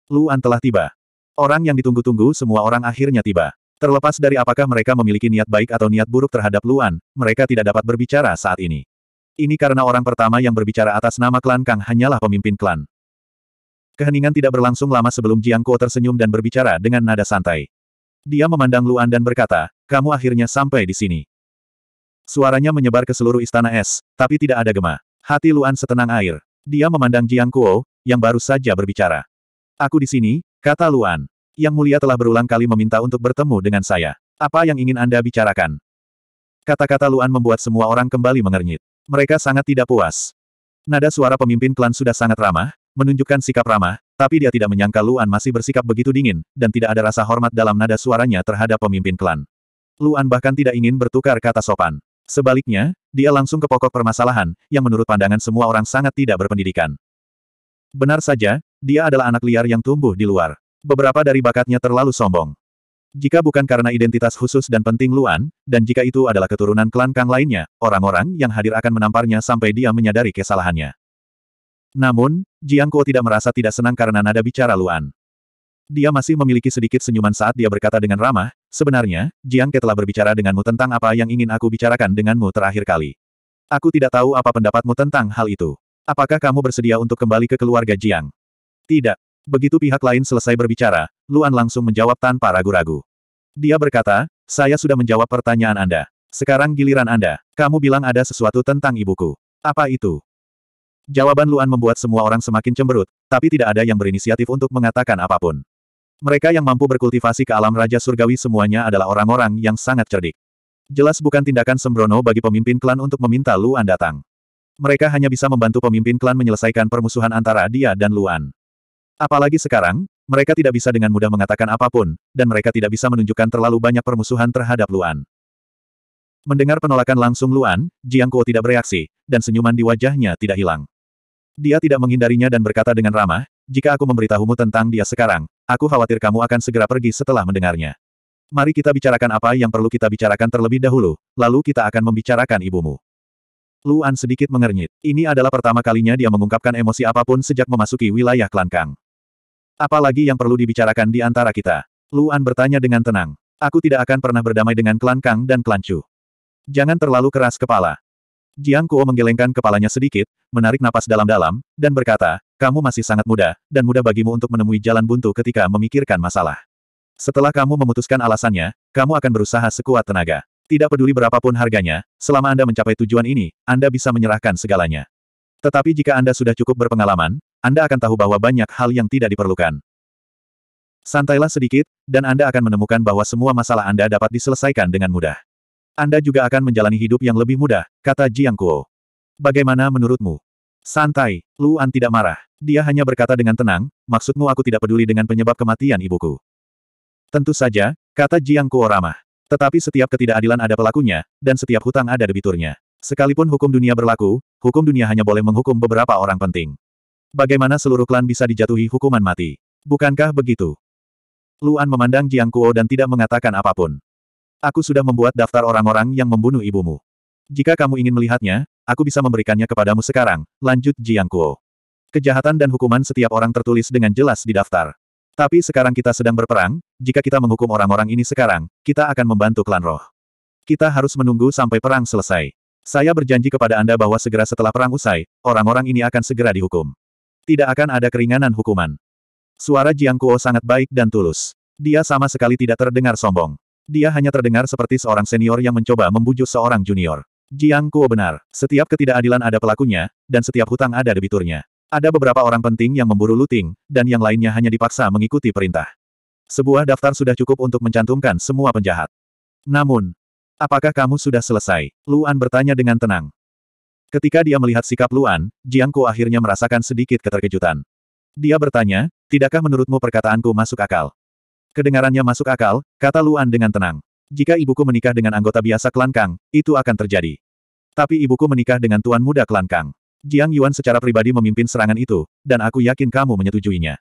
Luan telah tiba. Orang yang ditunggu-tunggu semua orang akhirnya tiba. Terlepas dari apakah mereka memiliki niat baik atau niat buruk terhadap Luan, mereka tidak dapat berbicara saat ini. Ini karena orang pertama yang berbicara atas nama klan Kang hanyalah pemimpin klan. Keheningan tidak berlangsung lama sebelum Jiang Kuo tersenyum dan berbicara dengan nada santai. Dia memandang Luan dan berkata, kamu akhirnya sampai di sini. Suaranya menyebar ke seluruh istana es, tapi tidak ada gema. Hati Luan setenang air. Dia memandang Jiang Kuo, yang baru saja berbicara. Aku di sini, kata Luan. Yang mulia telah berulang kali meminta untuk bertemu dengan saya. Apa yang ingin Anda bicarakan? Kata-kata Luan membuat semua orang kembali mengernyit. Mereka sangat tidak puas. Nada suara pemimpin klan sudah sangat ramah, menunjukkan sikap ramah, tapi dia tidak menyangka Luan masih bersikap begitu dingin, dan tidak ada rasa hormat dalam nada suaranya terhadap pemimpin klan. Luan bahkan tidak ingin bertukar kata sopan. Sebaliknya, dia langsung ke pokok permasalahan, yang menurut pandangan semua orang sangat tidak berpendidikan. Benar saja, dia adalah anak liar yang tumbuh di luar. Beberapa dari bakatnya terlalu sombong. Jika bukan karena identitas khusus dan penting Luan, dan jika itu adalah keturunan klan Kang lainnya, orang-orang yang hadir akan menamparnya sampai dia menyadari kesalahannya. Namun, Jiang Kuo tidak merasa tidak senang karena nada bicara Luan. Dia masih memiliki sedikit senyuman saat dia berkata dengan ramah, sebenarnya, Jiang Ke telah berbicara denganmu tentang apa yang ingin aku bicarakan denganmu terakhir kali. Aku tidak tahu apa pendapatmu tentang hal itu. Apakah kamu bersedia untuk kembali ke keluarga Jiang? Tidak. Begitu pihak lain selesai berbicara, Luan langsung menjawab tanpa ragu-ragu. Dia berkata, saya sudah menjawab pertanyaan Anda. Sekarang giliran Anda. Kamu bilang ada sesuatu tentang ibuku. Apa itu? Jawaban Luan membuat semua orang semakin cemberut, tapi tidak ada yang berinisiatif untuk mengatakan apapun. Mereka yang mampu berkultivasi ke alam Raja Surgawi semuanya adalah orang-orang yang sangat cerdik. Jelas bukan tindakan sembrono bagi pemimpin klan untuk meminta Luan datang. Mereka hanya bisa membantu pemimpin klan menyelesaikan permusuhan antara dia dan Luan. Apalagi sekarang, mereka tidak bisa dengan mudah mengatakan apapun, dan mereka tidak bisa menunjukkan terlalu banyak permusuhan terhadap Luan. Mendengar penolakan langsung Luan, Jiang Kuo tidak bereaksi, dan senyuman di wajahnya tidak hilang. Dia tidak menghindarinya dan berkata dengan ramah, jika aku memberitahumu tentang dia sekarang, aku khawatir kamu akan segera pergi setelah mendengarnya. Mari kita bicarakan apa yang perlu kita bicarakan terlebih dahulu, lalu kita akan membicarakan ibumu. Luan sedikit mengernyit. Ini adalah pertama kalinya dia mengungkapkan emosi apapun sejak memasuki wilayah Klan Apalagi yang perlu dibicarakan di antara kita? Luan bertanya dengan tenang. Aku tidak akan pernah berdamai dengan Klan dan Klan Chu. Jangan terlalu keras kepala. Jiang Kuo menggelengkan kepalanya sedikit, menarik napas dalam-dalam, dan berkata, kamu masih sangat muda, dan mudah bagimu untuk menemui jalan buntu ketika memikirkan masalah. Setelah kamu memutuskan alasannya, kamu akan berusaha sekuat tenaga. Tidak peduli berapapun harganya, selama Anda mencapai tujuan ini, Anda bisa menyerahkan segalanya. Tetapi jika Anda sudah cukup berpengalaman, Anda akan tahu bahwa banyak hal yang tidak diperlukan. Santailah sedikit, dan Anda akan menemukan bahwa semua masalah Anda dapat diselesaikan dengan mudah. Anda juga akan menjalani hidup yang lebih mudah, kata Jiang Kuo. Bagaimana menurutmu? Santai, Luan tidak marah. Dia hanya berkata dengan tenang, maksudmu aku tidak peduli dengan penyebab kematian ibuku. Tentu saja, kata Jiang Kuo ramah. Tetapi setiap ketidakadilan ada pelakunya, dan setiap hutang ada debiturnya. Sekalipun hukum dunia berlaku, hukum dunia hanya boleh menghukum beberapa orang penting. Bagaimana seluruh klan bisa dijatuhi hukuman mati? Bukankah begitu? Luan memandang Jiang Kuo dan tidak mengatakan apapun. Aku sudah membuat daftar orang-orang yang membunuh ibumu. Jika kamu ingin melihatnya, aku bisa memberikannya kepadamu sekarang, lanjut Jiang Kuo. Kejahatan dan hukuman setiap orang tertulis dengan jelas di daftar. Tapi sekarang kita sedang berperang, jika kita menghukum orang-orang ini sekarang, kita akan membantu klan roh. Kita harus menunggu sampai perang selesai. Saya berjanji kepada Anda bahwa segera setelah perang usai, orang-orang ini akan segera dihukum. Tidak akan ada keringanan hukuman. Suara Jiang Kuo sangat baik dan tulus. Dia sama sekali tidak terdengar sombong. Dia hanya terdengar seperti seorang senior yang mencoba membujuk seorang junior. Jiang Kuo benar, setiap ketidakadilan ada pelakunya, dan setiap hutang ada debiturnya. Ada beberapa orang penting yang memburu looting, dan yang lainnya hanya dipaksa mengikuti perintah. Sebuah daftar sudah cukup untuk mencantumkan semua penjahat. Namun, apakah kamu sudah selesai? Luan bertanya dengan tenang. Ketika dia melihat sikap Luan, Jiang Kuo akhirnya merasakan sedikit keterkejutan. Dia bertanya, tidakkah menurutmu perkataanku masuk akal? Kedengarannya masuk akal, kata Luan dengan tenang. Jika ibuku menikah dengan anggota biasa klan Kang, itu akan terjadi. Tapi ibuku menikah dengan tuan muda klan Kang. Jiang Yuan secara pribadi memimpin serangan itu, dan aku yakin kamu menyetujuinya.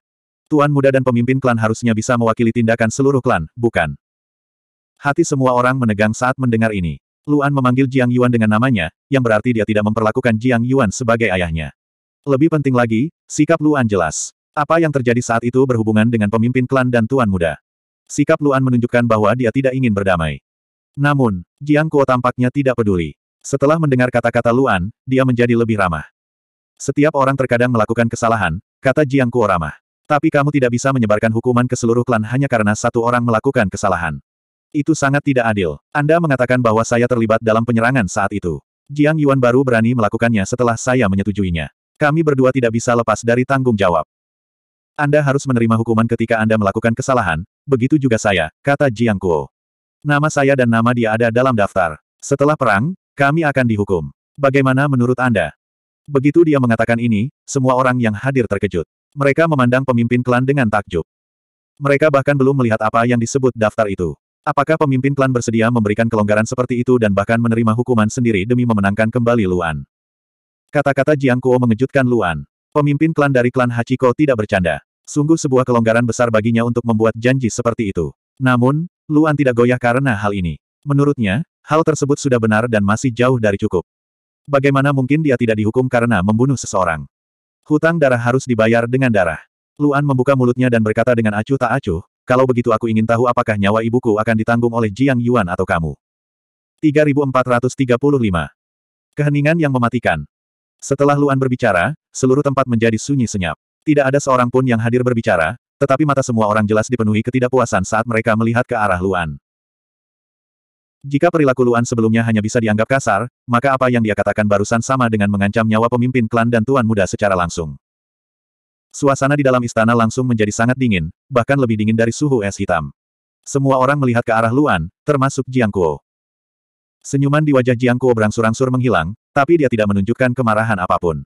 Tuan muda dan pemimpin klan harusnya bisa mewakili tindakan seluruh klan, bukan? Hati semua orang menegang saat mendengar ini. Luan memanggil Jiang Yuan dengan namanya, yang berarti dia tidak memperlakukan Jiang Yuan sebagai ayahnya. Lebih penting lagi, sikap Luan jelas. Apa yang terjadi saat itu berhubungan dengan pemimpin klan dan tuan muda. Sikap Luan menunjukkan bahwa dia tidak ingin berdamai. Namun, Jiang Kuo tampaknya tidak peduli. Setelah mendengar kata-kata Luan, dia menjadi lebih ramah. Setiap orang terkadang melakukan kesalahan, kata Jiang Kuo ramah. Tapi kamu tidak bisa menyebarkan hukuman ke seluruh klan hanya karena satu orang melakukan kesalahan. Itu sangat tidak adil. Anda mengatakan bahwa saya terlibat dalam penyerangan saat itu. Jiang Yuan baru berani melakukannya setelah saya menyetujuinya. Kami berdua tidak bisa lepas dari tanggung jawab. Anda harus menerima hukuman ketika Anda melakukan kesalahan, begitu juga saya, kata Jiang Kuo. Nama saya dan nama dia ada dalam daftar. Setelah perang, kami akan dihukum. Bagaimana menurut Anda? Begitu dia mengatakan ini, semua orang yang hadir terkejut. Mereka memandang pemimpin klan dengan takjub. Mereka bahkan belum melihat apa yang disebut daftar itu. Apakah pemimpin klan bersedia memberikan kelonggaran seperti itu dan bahkan menerima hukuman sendiri demi memenangkan kembali Luan? Kata-kata Jiang Kuo mengejutkan Luan. Pemimpin klan dari klan Hachiko tidak bercanda. Sungguh sebuah kelonggaran besar baginya untuk membuat janji seperti itu. Namun, Luan tidak goyah karena hal ini. Menurutnya, hal tersebut sudah benar dan masih jauh dari cukup. Bagaimana mungkin dia tidak dihukum karena membunuh seseorang? Hutang darah harus dibayar dengan darah. Luan membuka mulutnya dan berkata dengan acuh tak acuh, kalau begitu aku ingin tahu apakah nyawa ibuku akan ditanggung oleh Jiang Yuan atau kamu. 3435. Keheningan yang mematikan. Setelah Luan berbicara, seluruh tempat menjadi sunyi senyap. Tidak ada seorang pun yang hadir berbicara, tetapi mata semua orang jelas dipenuhi ketidakpuasan saat mereka melihat ke arah Luan. Jika perilaku Luan sebelumnya hanya bisa dianggap kasar, maka apa yang dia katakan barusan sama dengan mengancam nyawa pemimpin klan dan tuan muda secara langsung. Suasana di dalam istana langsung menjadi sangat dingin, bahkan lebih dingin dari suhu es hitam. Semua orang melihat ke arah Luan, termasuk Jiang Kuo. Senyuman di wajah Jiang Kuo berangsur-angsur menghilang, tapi dia tidak menunjukkan kemarahan apapun.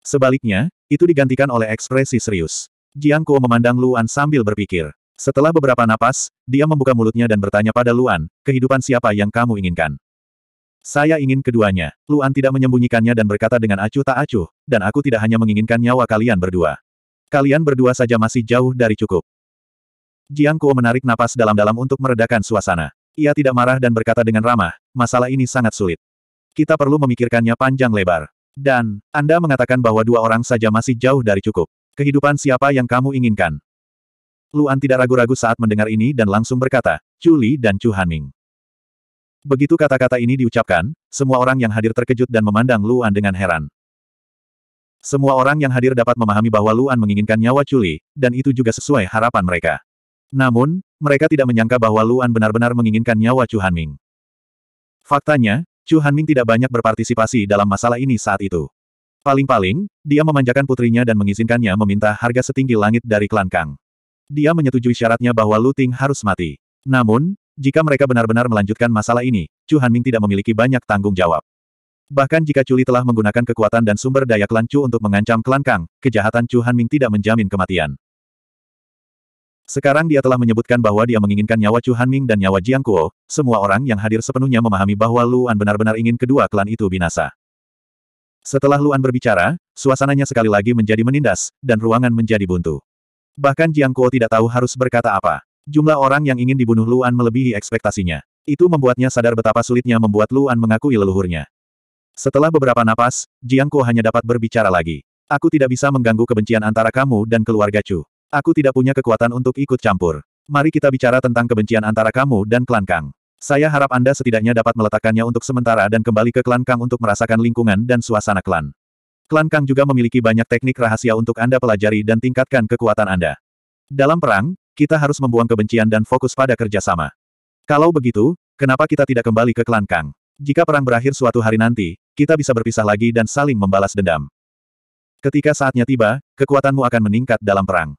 Sebaliknya, itu digantikan oleh ekspresi serius. Jiang Kuo memandang Luan sambil berpikir. Setelah beberapa napas, dia membuka mulutnya dan bertanya pada Luan, kehidupan siapa yang kamu inginkan? Saya ingin keduanya. Luan tidak menyembunyikannya dan berkata dengan acuh tak acuh, dan aku tidak hanya menginginkan nyawa kalian berdua. Kalian berdua saja masih jauh dari cukup. Jiang Kuo menarik napas dalam-dalam untuk meredakan suasana. Ia tidak marah dan berkata dengan ramah, masalah ini sangat sulit. Kita perlu memikirkannya panjang lebar. Dan, Anda mengatakan bahwa dua orang saja masih jauh dari cukup. Kehidupan siapa yang kamu inginkan? Luan tidak ragu-ragu saat mendengar ini dan langsung berkata, Juli dan Chu Hanming. Begitu kata-kata ini diucapkan, semua orang yang hadir terkejut dan memandang Luan dengan heran. Semua orang yang hadir dapat memahami bahwa Luan menginginkan nyawa Chuli, dan itu juga sesuai harapan mereka. Namun, mereka tidak menyangka bahwa Luan benar-benar menginginkan nyawa Chu Hanming. Faktanya, Chu Hanming tidak banyak berpartisipasi dalam masalah ini saat itu. Paling-paling, dia memanjakan putrinya dan mengizinkannya meminta harga setinggi langit dari klan Kang. Dia menyetujui syaratnya bahwa Lu Ting harus mati. Namun, jika mereka benar-benar melanjutkan masalah ini, Chu Hanming tidak memiliki banyak tanggung jawab. Bahkan jika Li telah menggunakan kekuatan dan sumber daya klan Chu untuk mengancam klan Kang, kejahatan Chu Hanming tidak menjamin kematian. Sekarang dia telah menyebutkan bahwa dia menginginkan nyawa Chu Hanming dan nyawa Jiang Kuo, semua orang yang hadir sepenuhnya memahami bahwa Luan benar-benar ingin kedua klan itu binasa. Setelah Luan berbicara, suasananya sekali lagi menjadi menindas, dan ruangan menjadi buntu. Bahkan Jiang Kuo tidak tahu harus berkata apa. Jumlah orang yang ingin dibunuh Luan melebihi ekspektasinya. Itu membuatnya sadar betapa sulitnya membuat Luan mengakui leluhurnya. Setelah beberapa napas, Jiang Kuo hanya dapat berbicara lagi. Aku tidak bisa mengganggu kebencian antara kamu dan keluarga Chu. Aku tidak punya kekuatan untuk ikut campur. Mari kita bicara tentang kebencian antara kamu dan klan Kang. Saya harap Anda setidaknya dapat meletakkannya untuk sementara dan kembali ke klan Kang untuk merasakan lingkungan dan suasana klan. Klan Kang juga memiliki banyak teknik rahasia untuk Anda pelajari dan tingkatkan kekuatan Anda. Dalam perang, kita harus membuang kebencian dan fokus pada kerjasama. Kalau begitu, kenapa kita tidak kembali ke klan Kang? Jika perang berakhir suatu hari nanti, kita bisa berpisah lagi dan saling membalas dendam. Ketika saatnya tiba, kekuatanmu akan meningkat dalam perang.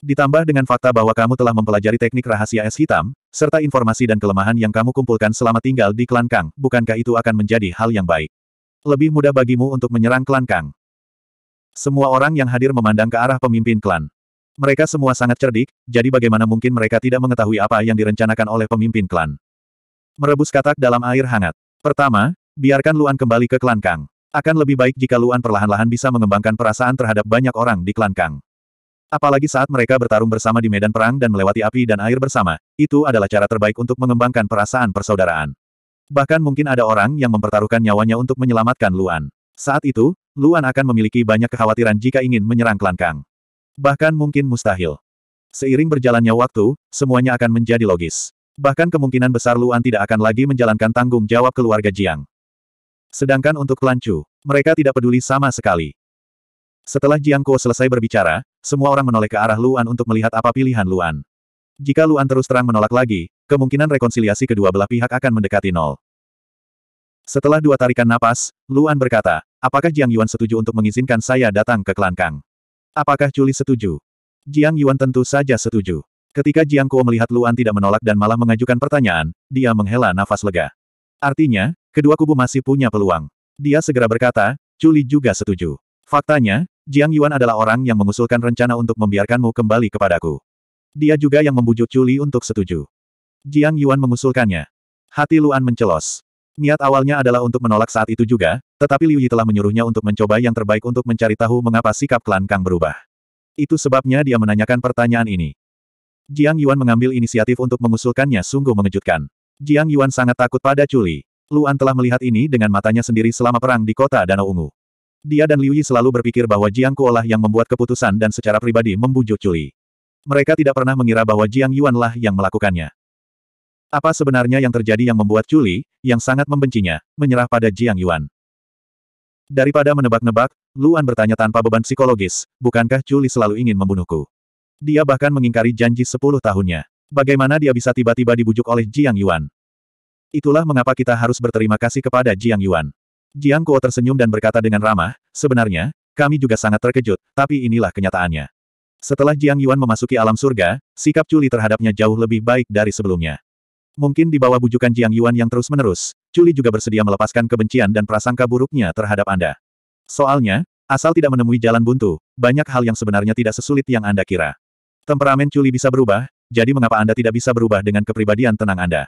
Ditambah dengan fakta bahwa kamu telah mempelajari teknik rahasia es hitam, serta informasi dan kelemahan yang kamu kumpulkan selama tinggal di klan Kang, bukankah itu akan menjadi hal yang baik? Lebih mudah bagimu untuk menyerang klan Kang. Semua orang yang hadir memandang ke arah pemimpin klan. Mereka semua sangat cerdik, jadi bagaimana mungkin mereka tidak mengetahui apa yang direncanakan oleh pemimpin klan. Merebus katak dalam air hangat. Pertama, biarkan Luan kembali ke klan Kang. Akan lebih baik jika Luan perlahan-lahan bisa mengembangkan perasaan terhadap banyak orang di klan Kang. Apalagi saat mereka bertarung bersama di medan perang dan melewati api dan air bersama, itu adalah cara terbaik untuk mengembangkan perasaan persaudaraan. Bahkan mungkin ada orang yang mempertaruhkan nyawanya untuk menyelamatkan Luan. Saat itu, Luan akan memiliki banyak kekhawatiran jika ingin menyerang klan Kang. Bahkan mungkin mustahil. Seiring berjalannya waktu, semuanya akan menjadi logis. Bahkan kemungkinan besar Luan tidak akan lagi menjalankan tanggung jawab keluarga Jiang. Sedangkan untuk klan Chu, mereka tidak peduli sama sekali. Setelah Jiang Kuo selesai berbicara, semua orang menoleh ke arah Luan untuk melihat apa pilihan Luan. Jika Luan terus terang menolak lagi, kemungkinan rekonsiliasi kedua belah pihak akan mendekati nol. Setelah dua tarikan napas, Luan berkata, apakah Jiang Yuan setuju untuk mengizinkan saya datang ke Klan Kang? Apakah Culi setuju? Jiang Yuan tentu saja setuju. Ketika Jiang Kuo melihat Luan tidak menolak dan malah mengajukan pertanyaan, dia menghela nafas lega. Artinya, kedua kubu masih punya peluang. Dia segera berkata, "Culi juga setuju. Faktanya, Jiang Yuan adalah orang yang mengusulkan rencana untuk membiarkanmu kembali kepadaku. Dia juga yang membujuk Chuli untuk setuju. Jiang Yuan mengusulkannya. Hati Luan mencelos. Niat awalnya adalah untuk menolak saat itu juga, tetapi Liu Yi telah menyuruhnya untuk mencoba yang terbaik untuk mencari tahu mengapa sikap klan Kang berubah. Itu sebabnya dia menanyakan pertanyaan ini. Jiang Yuan mengambil inisiatif untuk mengusulkannya sungguh mengejutkan. Jiang Yuan sangat takut pada Chuli. Luan telah melihat ini dengan matanya sendiri selama perang di kota Danau Ungu. Dia dan Liu Yi selalu berpikir bahwa Jiang Kuo lah yang membuat keputusan dan secara pribadi membujuk Cui. Mereka tidak pernah mengira bahwa Jiang Yuan lah yang melakukannya. Apa sebenarnya yang terjadi yang membuat Cui, yang sangat membencinya, menyerah pada Jiang Yuan? Daripada menebak-nebak, Luan bertanya tanpa beban psikologis, bukankah Cui selalu ingin membunuhku? Dia bahkan mengingkari janji sepuluh tahunnya. Bagaimana dia bisa tiba-tiba dibujuk oleh Jiang Yuan? Itulah mengapa kita harus berterima kasih kepada Jiang Yuan. Jiang Kuo tersenyum dan berkata dengan ramah, sebenarnya, kami juga sangat terkejut, tapi inilah kenyataannya. Setelah Jiang Yuan memasuki alam surga, sikap Culi terhadapnya jauh lebih baik dari sebelumnya. Mungkin di bawah bujukan Jiang Yuan yang terus-menerus, Culi juga bersedia melepaskan kebencian dan prasangka buruknya terhadap Anda. Soalnya, asal tidak menemui jalan buntu, banyak hal yang sebenarnya tidak sesulit yang Anda kira. Temperamen Culi bisa berubah, jadi mengapa Anda tidak bisa berubah dengan kepribadian tenang Anda?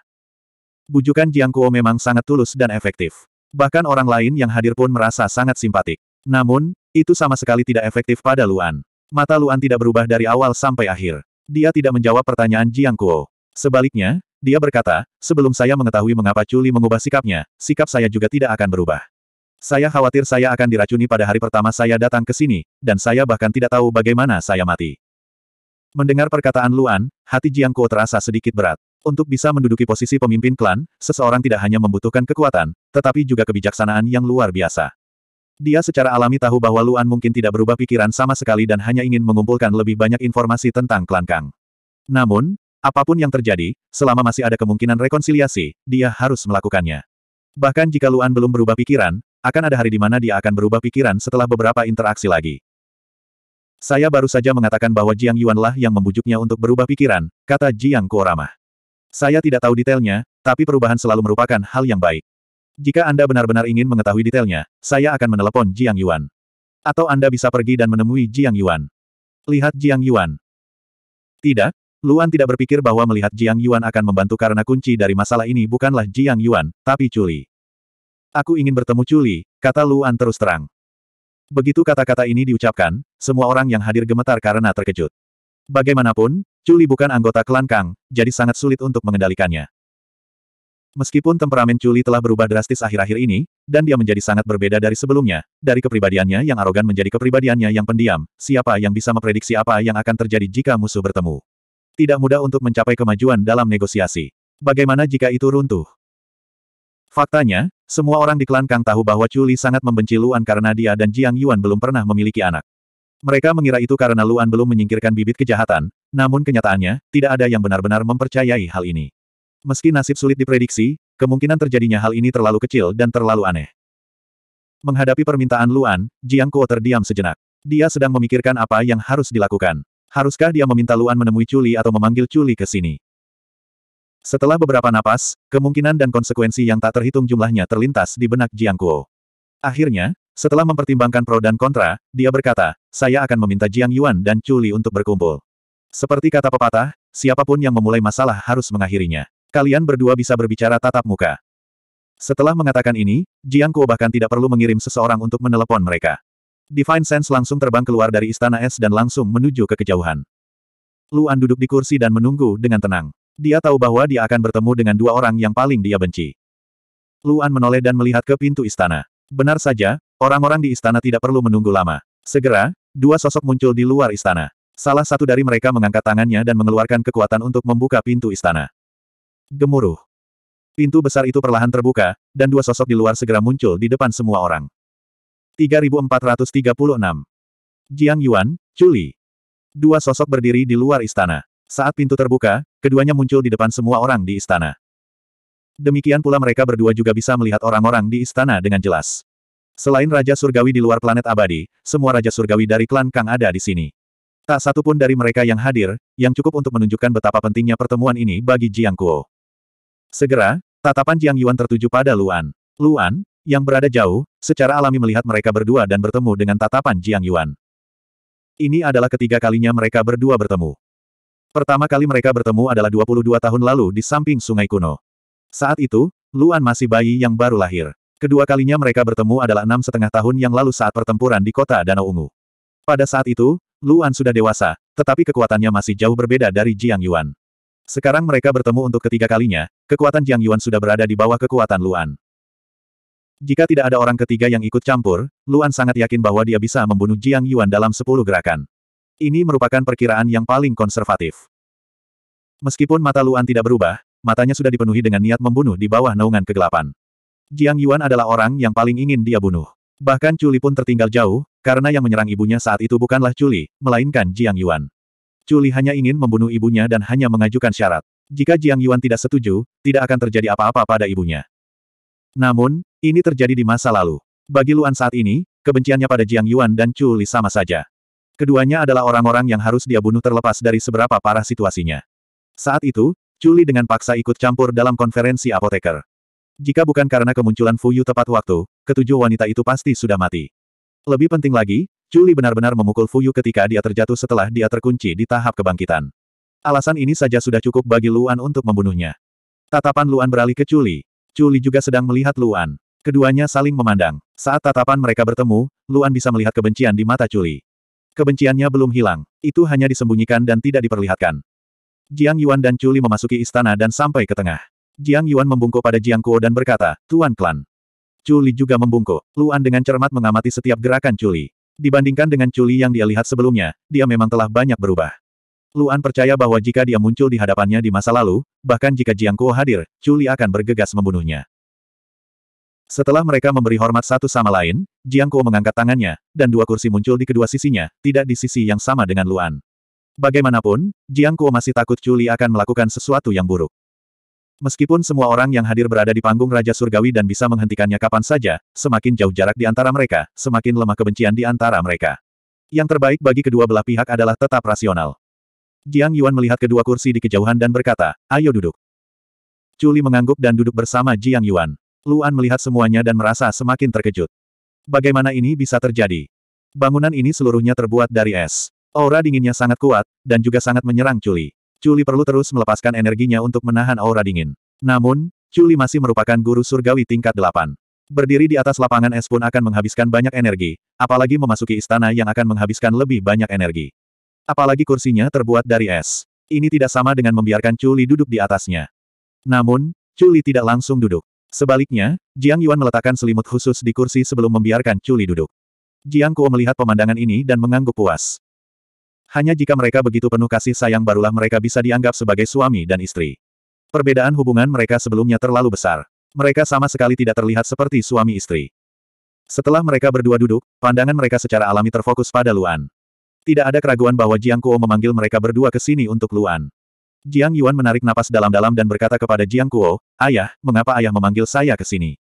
Bujukan Jiang Kuo memang sangat tulus dan efektif. Bahkan orang lain yang hadir pun merasa sangat simpatik. Namun, itu sama sekali tidak efektif pada Luan. Mata Luan tidak berubah dari awal sampai akhir. Dia tidak menjawab pertanyaan Jiang Kuo. Sebaliknya, dia berkata, sebelum saya mengetahui mengapa Culi mengubah sikapnya, sikap saya juga tidak akan berubah. Saya khawatir saya akan diracuni pada hari pertama saya datang ke sini, dan saya bahkan tidak tahu bagaimana saya mati. Mendengar perkataan Luan, hati Jiang Kuo terasa sedikit berat. Untuk bisa menduduki posisi pemimpin klan, seseorang tidak hanya membutuhkan kekuatan, tetapi juga kebijaksanaan yang luar biasa. Dia secara alami tahu bahwa Luan mungkin tidak berubah pikiran sama sekali dan hanya ingin mengumpulkan lebih banyak informasi tentang klan Kang. Namun, apapun yang terjadi, selama masih ada kemungkinan rekonsiliasi, dia harus melakukannya. Bahkan jika Luan belum berubah pikiran, akan ada hari di mana dia akan berubah pikiran setelah beberapa interaksi lagi. Saya baru saja mengatakan bahwa Jiang Yuanlah yang membujuknya untuk berubah pikiran, kata Jiang Kuoramah. Saya tidak tahu detailnya, tapi perubahan selalu merupakan hal yang baik. Jika Anda benar-benar ingin mengetahui detailnya, saya akan menelepon Jiang Yuan. Atau Anda bisa pergi dan menemui Jiang Yuan. Lihat Jiang Yuan. Tidak, Luan tidak berpikir bahwa melihat Jiang Yuan akan membantu karena kunci dari masalah ini bukanlah Jiang Yuan, tapi Chuli. Aku ingin bertemu Chuli, kata Luan terus terang. Begitu kata-kata ini diucapkan, semua orang yang hadir gemetar karena terkejut. Bagaimanapun, Chuli bukan anggota Kelangkang, jadi sangat sulit untuk mengendalikannya. Meskipun temperamen Chuli telah berubah drastis akhir-akhir ini, dan dia menjadi sangat berbeda dari sebelumnya, dari kepribadiannya yang arogan menjadi kepribadiannya yang pendiam, siapa yang bisa memprediksi apa yang akan terjadi jika musuh bertemu. Tidak mudah untuk mencapai kemajuan dalam negosiasi. Bagaimana jika itu runtuh? Faktanya, semua orang di klan Kang tahu bahwa Chuli sangat membenci Luan karena dia dan Jiang Yuan belum pernah memiliki anak. Mereka mengira itu karena Luan belum menyingkirkan bibit kejahatan, namun kenyataannya, tidak ada yang benar-benar mempercayai hal ini. Meski nasib sulit diprediksi, kemungkinan terjadinya hal ini terlalu kecil dan terlalu aneh. Menghadapi permintaan Luan, Jiang Kuo terdiam sejenak. Dia sedang memikirkan apa yang harus dilakukan. Haruskah dia meminta Luan menemui Chuli atau memanggil Chuli ke sini? Setelah beberapa napas, kemungkinan dan konsekuensi yang tak terhitung jumlahnya terlintas di benak Jiang Kuo. Akhirnya, setelah mempertimbangkan pro dan kontra, dia berkata, saya akan meminta Jiang Yuan dan Chuli untuk berkumpul. Seperti kata pepatah, siapapun yang memulai masalah harus mengakhirinya. Kalian berdua bisa berbicara tatap muka. Setelah mengatakan ini, Jiang Kuo bahkan tidak perlu mengirim seseorang untuk menelepon mereka. Divine Sense langsung terbang keluar dari istana es dan langsung menuju ke kejauhan. Luan duduk di kursi dan menunggu dengan tenang. Dia tahu bahwa dia akan bertemu dengan dua orang yang paling dia benci. Luan menoleh dan melihat ke pintu istana. Benar saja, orang-orang di istana tidak perlu menunggu lama. Segera, dua sosok muncul di luar istana. Salah satu dari mereka mengangkat tangannya dan mengeluarkan kekuatan untuk membuka pintu istana gemuruh. Pintu besar itu perlahan terbuka, dan dua sosok di luar segera muncul di depan semua orang. 3436. Jiang Yuan, Chuli. Dua sosok berdiri di luar istana. Saat pintu terbuka, keduanya muncul di depan semua orang di istana. Demikian pula mereka berdua juga bisa melihat orang-orang di istana dengan jelas. Selain Raja Surgawi di luar planet abadi, semua Raja Surgawi dari klan Kang ada di sini. Tak satupun dari mereka yang hadir, yang cukup untuk menunjukkan betapa pentingnya pertemuan ini bagi Jiang Kuo. Segera, tatapan Jiang Yuan tertuju pada Luan. Luan, yang berada jauh, secara alami melihat mereka berdua dan bertemu dengan tatapan Jiang Yuan. Ini adalah ketiga kalinya mereka berdua bertemu. Pertama kali mereka bertemu adalah 22 tahun lalu di samping sungai kuno. Saat itu, Luan masih bayi yang baru lahir. Kedua kalinya mereka bertemu adalah enam setengah tahun yang lalu saat pertempuran di kota Danau Ungu. Pada saat itu, Luan sudah dewasa, tetapi kekuatannya masih jauh berbeda dari Jiang Yuan. Sekarang mereka bertemu untuk ketiga kalinya, kekuatan Jiang Yuan sudah berada di bawah kekuatan Luan. Jika tidak ada orang ketiga yang ikut campur, Luan sangat yakin bahwa dia bisa membunuh Jiang Yuan dalam sepuluh gerakan. Ini merupakan perkiraan yang paling konservatif. Meskipun mata Luan tidak berubah, matanya sudah dipenuhi dengan niat membunuh di bawah naungan kegelapan. Jiang Yuan adalah orang yang paling ingin dia bunuh. Bahkan Chuli pun tertinggal jauh, karena yang menyerang ibunya saat itu bukanlah Chuli, melainkan Jiang Yuan. Culi hanya ingin membunuh ibunya dan hanya mengajukan syarat. Jika Jiang Yuan tidak setuju, tidak akan terjadi apa-apa pada ibunya. Namun, ini terjadi di masa lalu. Bagi Luan saat ini, kebenciannya pada Jiang Yuan dan Culi sama saja. Keduanya adalah orang-orang yang harus dia bunuh terlepas dari seberapa parah situasinya. Saat itu, Culi dengan paksa ikut campur dalam konferensi apoteker. Jika bukan karena kemunculan Fuyu tepat waktu, ketujuh wanita itu pasti sudah mati. Lebih penting lagi, Julie benar-benar memukul Fuyu ketika dia terjatuh setelah dia terkunci di tahap kebangkitan. Alasan ini saja sudah cukup bagi Luan untuk membunuhnya. Tatapan Luan beralih ke Chuli. Chuli juga sedang melihat Luan. Keduanya saling memandang. Saat tatapan mereka bertemu, Luan bisa melihat kebencian di mata Chuli. Kebenciannya belum hilang. Itu hanya disembunyikan dan tidak diperlihatkan. Jiang Yuan dan Chuli memasuki istana dan sampai ke tengah. Jiang Yuan membungkuk pada Jiang Kuo dan berkata, Tuan Klan. Chuli juga membungkuk. Luan dengan cermat mengamati setiap gerakan Chuli. Dibandingkan dengan Chuli yang dia lihat sebelumnya, dia memang telah banyak berubah. Luan percaya bahwa jika dia muncul di hadapannya di masa lalu, bahkan jika Jiang Kuo hadir, Chuli akan bergegas membunuhnya. Setelah mereka memberi hormat satu sama lain, Jiang Kuo mengangkat tangannya, dan dua kursi muncul di kedua sisinya, tidak di sisi yang sama dengan Luan. Bagaimanapun, Jiang Kuo masih takut Chuli akan melakukan sesuatu yang buruk. Meskipun semua orang yang hadir berada di panggung Raja Surgawi dan bisa menghentikannya kapan saja, semakin jauh jarak di antara mereka, semakin lemah kebencian di antara mereka. Yang terbaik bagi kedua belah pihak adalah tetap rasional. Jiang Yuan melihat kedua kursi di kejauhan dan berkata, ayo duduk. Culi mengangguk dan duduk bersama Jiang Yuan. Luan melihat semuanya dan merasa semakin terkejut. Bagaimana ini bisa terjadi? Bangunan ini seluruhnya terbuat dari es. Aura dinginnya sangat kuat, dan juga sangat menyerang Culi. Culi perlu terus melepaskan energinya untuk menahan aura dingin. Namun, Culi masih merupakan guru surgawi tingkat delapan. Berdiri di atas lapangan es pun akan menghabiskan banyak energi, apalagi memasuki istana yang akan menghabiskan lebih banyak energi. Apalagi kursinya terbuat dari es. Ini tidak sama dengan membiarkan Culi duduk di atasnya. Namun, Culi tidak langsung duduk. Sebaliknya, Jiang Yuan meletakkan selimut khusus di kursi sebelum membiarkan Culi duduk. Jiang Kuo melihat pemandangan ini dan mengangguk puas. Hanya jika mereka begitu penuh kasih sayang barulah mereka bisa dianggap sebagai suami dan istri. Perbedaan hubungan mereka sebelumnya terlalu besar. Mereka sama sekali tidak terlihat seperti suami istri. Setelah mereka berdua duduk, pandangan mereka secara alami terfokus pada Luan. Tidak ada keraguan bahwa Jiang Kuo memanggil mereka berdua ke sini untuk Luan. Jiang Yuan menarik napas dalam-dalam dan berkata kepada Jiang Kuo, Ayah, mengapa ayah memanggil saya ke sini?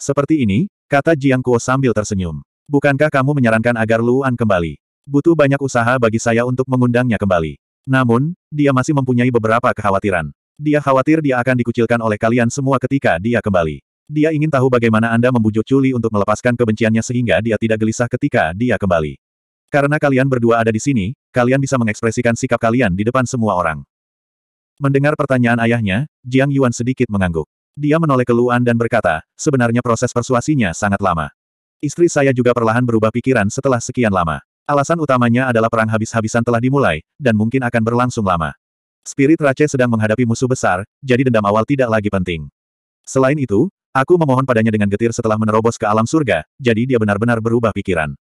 Seperti ini, kata Jiang Kuo sambil tersenyum. Bukankah kamu menyarankan agar Luan kembali? Butuh banyak usaha bagi saya untuk mengundangnya kembali. Namun, dia masih mempunyai beberapa kekhawatiran. Dia khawatir dia akan dikucilkan oleh kalian semua ketika dia kembali. Dia ingin tahu bagaimana Anda membujuk Chuli untuk melepaskan kebenciannya sehingga dia tidak gelisah ketika dia kembali. Karena kalian berdua ada di sini, kalian bisa mengekspresikan sikap kalian di depan semua orang. Mendengar pertanyaan ayahnya, Jiang Yuan sedikit mengangguk. Dia menoleh keluhan dan berkata, sebenarnya proses persuasinya sangat lama. Istri saya juga perlahan berubah pikiran setelah sekian lama. Alasan utamanya adalah perang habis-habisan telah dimulai, dan mungkin akan berlangsung lama. Spirit Rache sedang menghadapi musuh besar, jadi dendam awal tidak lagi penting. Selain itu, aku memohon padanya dengan getir setelah menerobos ke alam surga, jadi dia benar-benar berubah pikiran.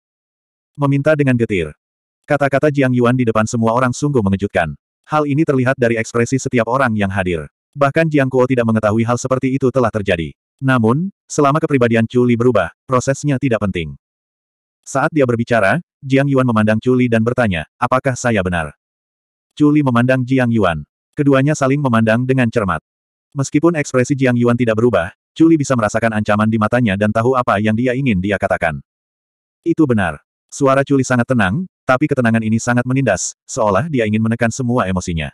Meminta dengan getir. Kata-kata Jiang Yuan di depan semua orang sungguh mengejutkan. Hal ini terlihat dari ekspresi setiap orang yang hadir. Bahkan Jiang Kuo tidak mengetahui hal seperti itu telah terjadi. Namun, selama kepribadian Chu Li berubah, prosesnya tidak penting. Saat dia berbicara, Jiang Yuan memandang Chuli dan bertanya, apakah saya benar? Chuli memandang Jiang Yuan. Keduanya saling memandang dengan cermat. Meskipun ekspresi Jiang Yuan tidak berubah, Chuli bisa merasakan ancaman di matanya dan tahu apa yang dia ingin dia katakan. Itu benar. Suara Chuli sangat tenang, tapi ketenangan ini sangat menindas, seolah dia ingin menekan semua emosinya.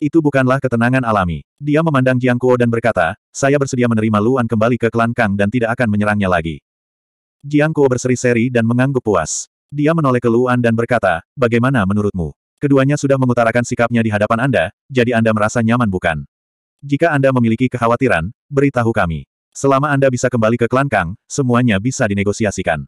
Itu bukanlah ketenangan alami. Dia memandang Jiang Kuo dan berkata, saya bersedia menerima Luan kembali ke klan Kang dan tidak akan menyerangnya lagi. Jiang Kuo berseri-seri dan mengangguk puas. Dia menoleh ke Luan dan berkata, bagaimana menurutmu? Keduanya sudah mengutarakan sikapnya di hadapan Anda, jadi Anda merasa nyaman bukan? Jika Anda memiliki kekhawatiran, beritahu kami. Selama Anda bisa kembali ke klan Kang, semuanya bisa dinegosiasikan.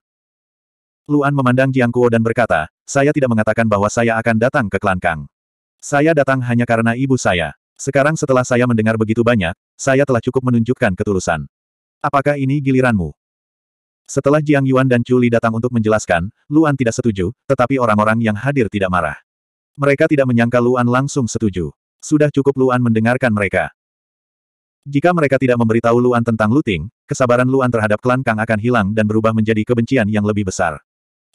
Luan memandang Jiang Kuo dan berkata, saya tidak mengatakan bahwa saya akan datang ke klan Kang. Saya datang hanya karena ibu saya. Sekarang setelah saya mendengar begitu banyak, saya telah cukup menunjukkan ketulusan. Apakah ini giliranmu? Setelah Jiang Yuan dan Chu Li datang untuk menjelaskan, Luan tidak setuju, tetapi orang-orang yang hadir tidak marah. Mereka tidak menyangka Luan langsung setuju. Sudah cukup Luan mendengarkan mereka. Jika mereka tidak memberitahu Luan tentang Luting, kesabaran Luan terhadap klan Kang akan hilang dan berubah menjadi kebencian yang lebih besar.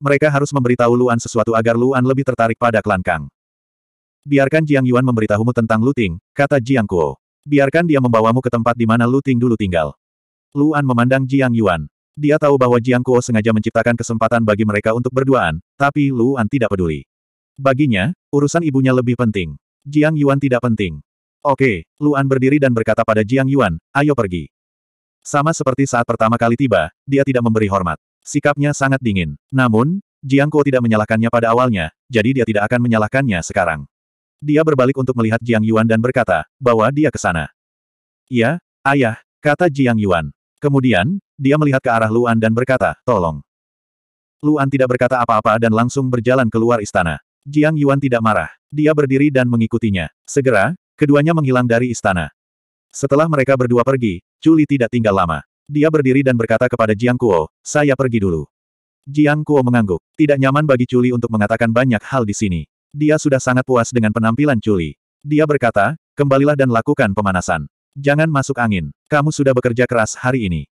Mereka harus memberitahu Luan sesuatu agar Luan lebih tertarik pada klan Kang. Biarkan Jiang Yuan memberitahumu tentang Luting, kata Jiang Kuo. Biarkan dia membawamu ke tempat di mana Luting dulu tinggal. Luan memandang Jiang Yuan. Dia tahu bahwa Jiang Kuo sengaja menciptakan kesempatan bagi mereka untuk berduaan, tapi Luan tidak peduli. Baginya, urusan ibunya lebih penting. Jiang Yuan tidak penting. Oke, Luan berdiri dan berkata pada Jiang Yuan, ayo pergi. Sama seperti saat pertama kali tiba, dia tidak memberi hormat. Sikapnya sangat dingin. Namun, Jiang Kuo tidak menyalahkannya pada awalnya, jadi dia tidak akan menyalahkannya sekarang. Dia berbalik untuk melihat Jiang Yuan dan berkata, bahwa dia ke sana. Iya, ayah, kata Jiang Yuan. Kemudian, dia melihat ke arah Luan dan berkata, tolong. Luan tidak berkata apa-apa dan langsung berjalan keluar istana. Jiang Yuan tidak marah. Dia berdiri dan mengikutinya. Segera, keduanya menghilang dari istana. Setelah mereka berdua pergi, Culi tidak tinggal lama. Dia berdiri dan berkata kepada Jiang Kuo, saya pergi dulu. Jiang Kuo mengangguk. Tidak nyaman bagi Culi untuk mengatakan banyak hal di sini. Dia sudah sangat puas dengan penampilan Culi. Dia berkata, kembalilah dan lakukan pemanasan. Jangan masuk angin. Kamu sudah bekerja keras hari ini.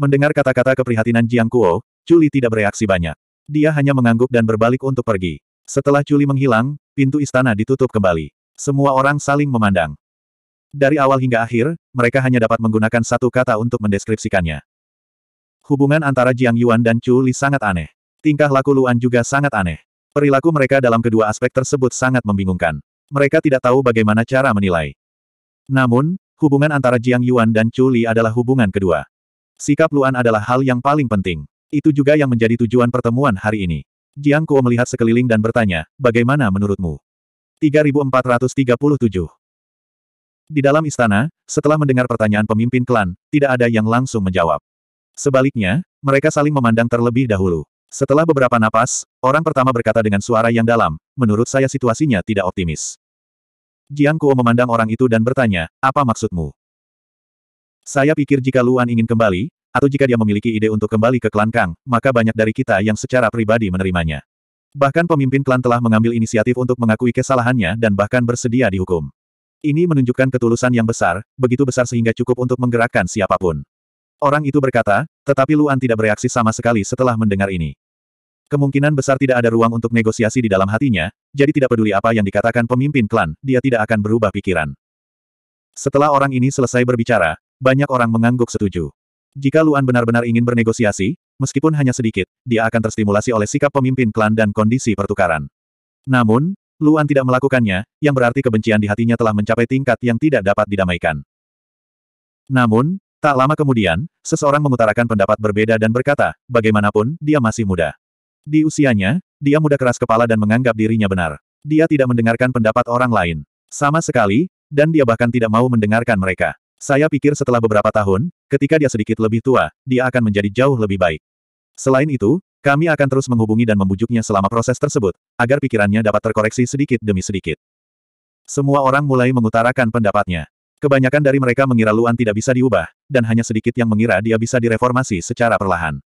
Mendengar kata-kata keprihatinan Jiang Kuo, Juli tidak bereaksi banyak. Dia hanya mengangguk dan berbalik untuk pergi. Setelah Juli menghilang, pintu istana ditutup kembali. Semua orang saling memandang. Dari awal hingga akhir, mereka hanya dapat menggunakan satu kata untuk mendeskripsikannya. Hubungan antara Jiang Yuan dan Chu sangat aneh. Tingkah laku Luan juga sangat aneh. Perilaku mereka dalam kedua aspek tersebut sangat membingungkan. Mereka tidak tahu bagaimana cara menilai. Namun, Hubungan antara Jiang Yuan dan Chu Li adalah hubungan kedua. Sikap Luan adalah hal yang paling penting. Itu juga yang menjadi tujuan pertemuan hari ini. Jiang Kuo melihat sekeliling dan bertanya, bagaimana menurutmu? 3437 Di dalam istana, setelah mendengar pertanyaan pemimpin klan, tidak ada yang langsung menjawab. Sebaliknya, mereka saling memandang terlebih dahulu. Setelah beberapa napas, orang pertama berkata dengan suara yang dalam, menurut saya situasinya tidak optimis. Jiang Kuo memandang orang itu dan bertanya, apa maksudmu? Saya pikir jika Luan ingin kembali, atau jika dia memiliki ide untuk kembali ke klan Kang, maka banyak dari kita yang secara pribadi menerimanya. Bahkan pemimpin klan telah mengambil inisiatif untuk mengakui kesalahannya dan bahkan bersedia dihukum. Ini menunjukkan ketulusan yang besar, begitu besar sehingga cukup untuk menggerakkan siapapun. Orang itu berkata, tetapi Luan tidak bereaksi sama sekali setelah mendengar ini. Kemungkinan besar tidak ada ruang untuk negosiasi di dalam hatinya, jadi tidak peduli apa yang dikatakan pemimpin klan, dia tidak akan berubah pikiran. Setelah orang ini selesai berbicara, banyak orang mengangguk setuju. Jika Luan benar-benar ingin bernegosiasi, meskipun hanya sedikit, dia akan terstimulasi oleh sikap pemimpin klan dan kondisi pertukaran. Namun, Luan tidak melakukannya, yang berarti kebencian di hatinya telah mencapai tingkat yang tidak dapat didamaikan. Namun, tak lama kemudian, seseorang mengutarakan pendapat berbeda dan berkata, bagaimanapun, dia masih muda. Di usianya, dia muda keras kepala dan menganggap dirinya benar. Dia tidak mendengarkan pendapat orang lain. Sama sekali, dan dia bahkan tidak mau mendengarkan mereka. Saya pikir setelah beberapa tahun, ketika dia sedikit lebih tua, dia akan menjadi jauh lebih baik. Selain itu, kami akan terus menghubungi dan membujuknya selama proses tersebut, agar pikirannya dapat terkoreksi sedikit demi sedikit. Semua orang mulai mengutarakan pendapatnya. Kebanyakan dari mereka mengira Luan tidak bisa diubah, dan hanya sedikit yang mengira dia bisa direformasi secara perlahan.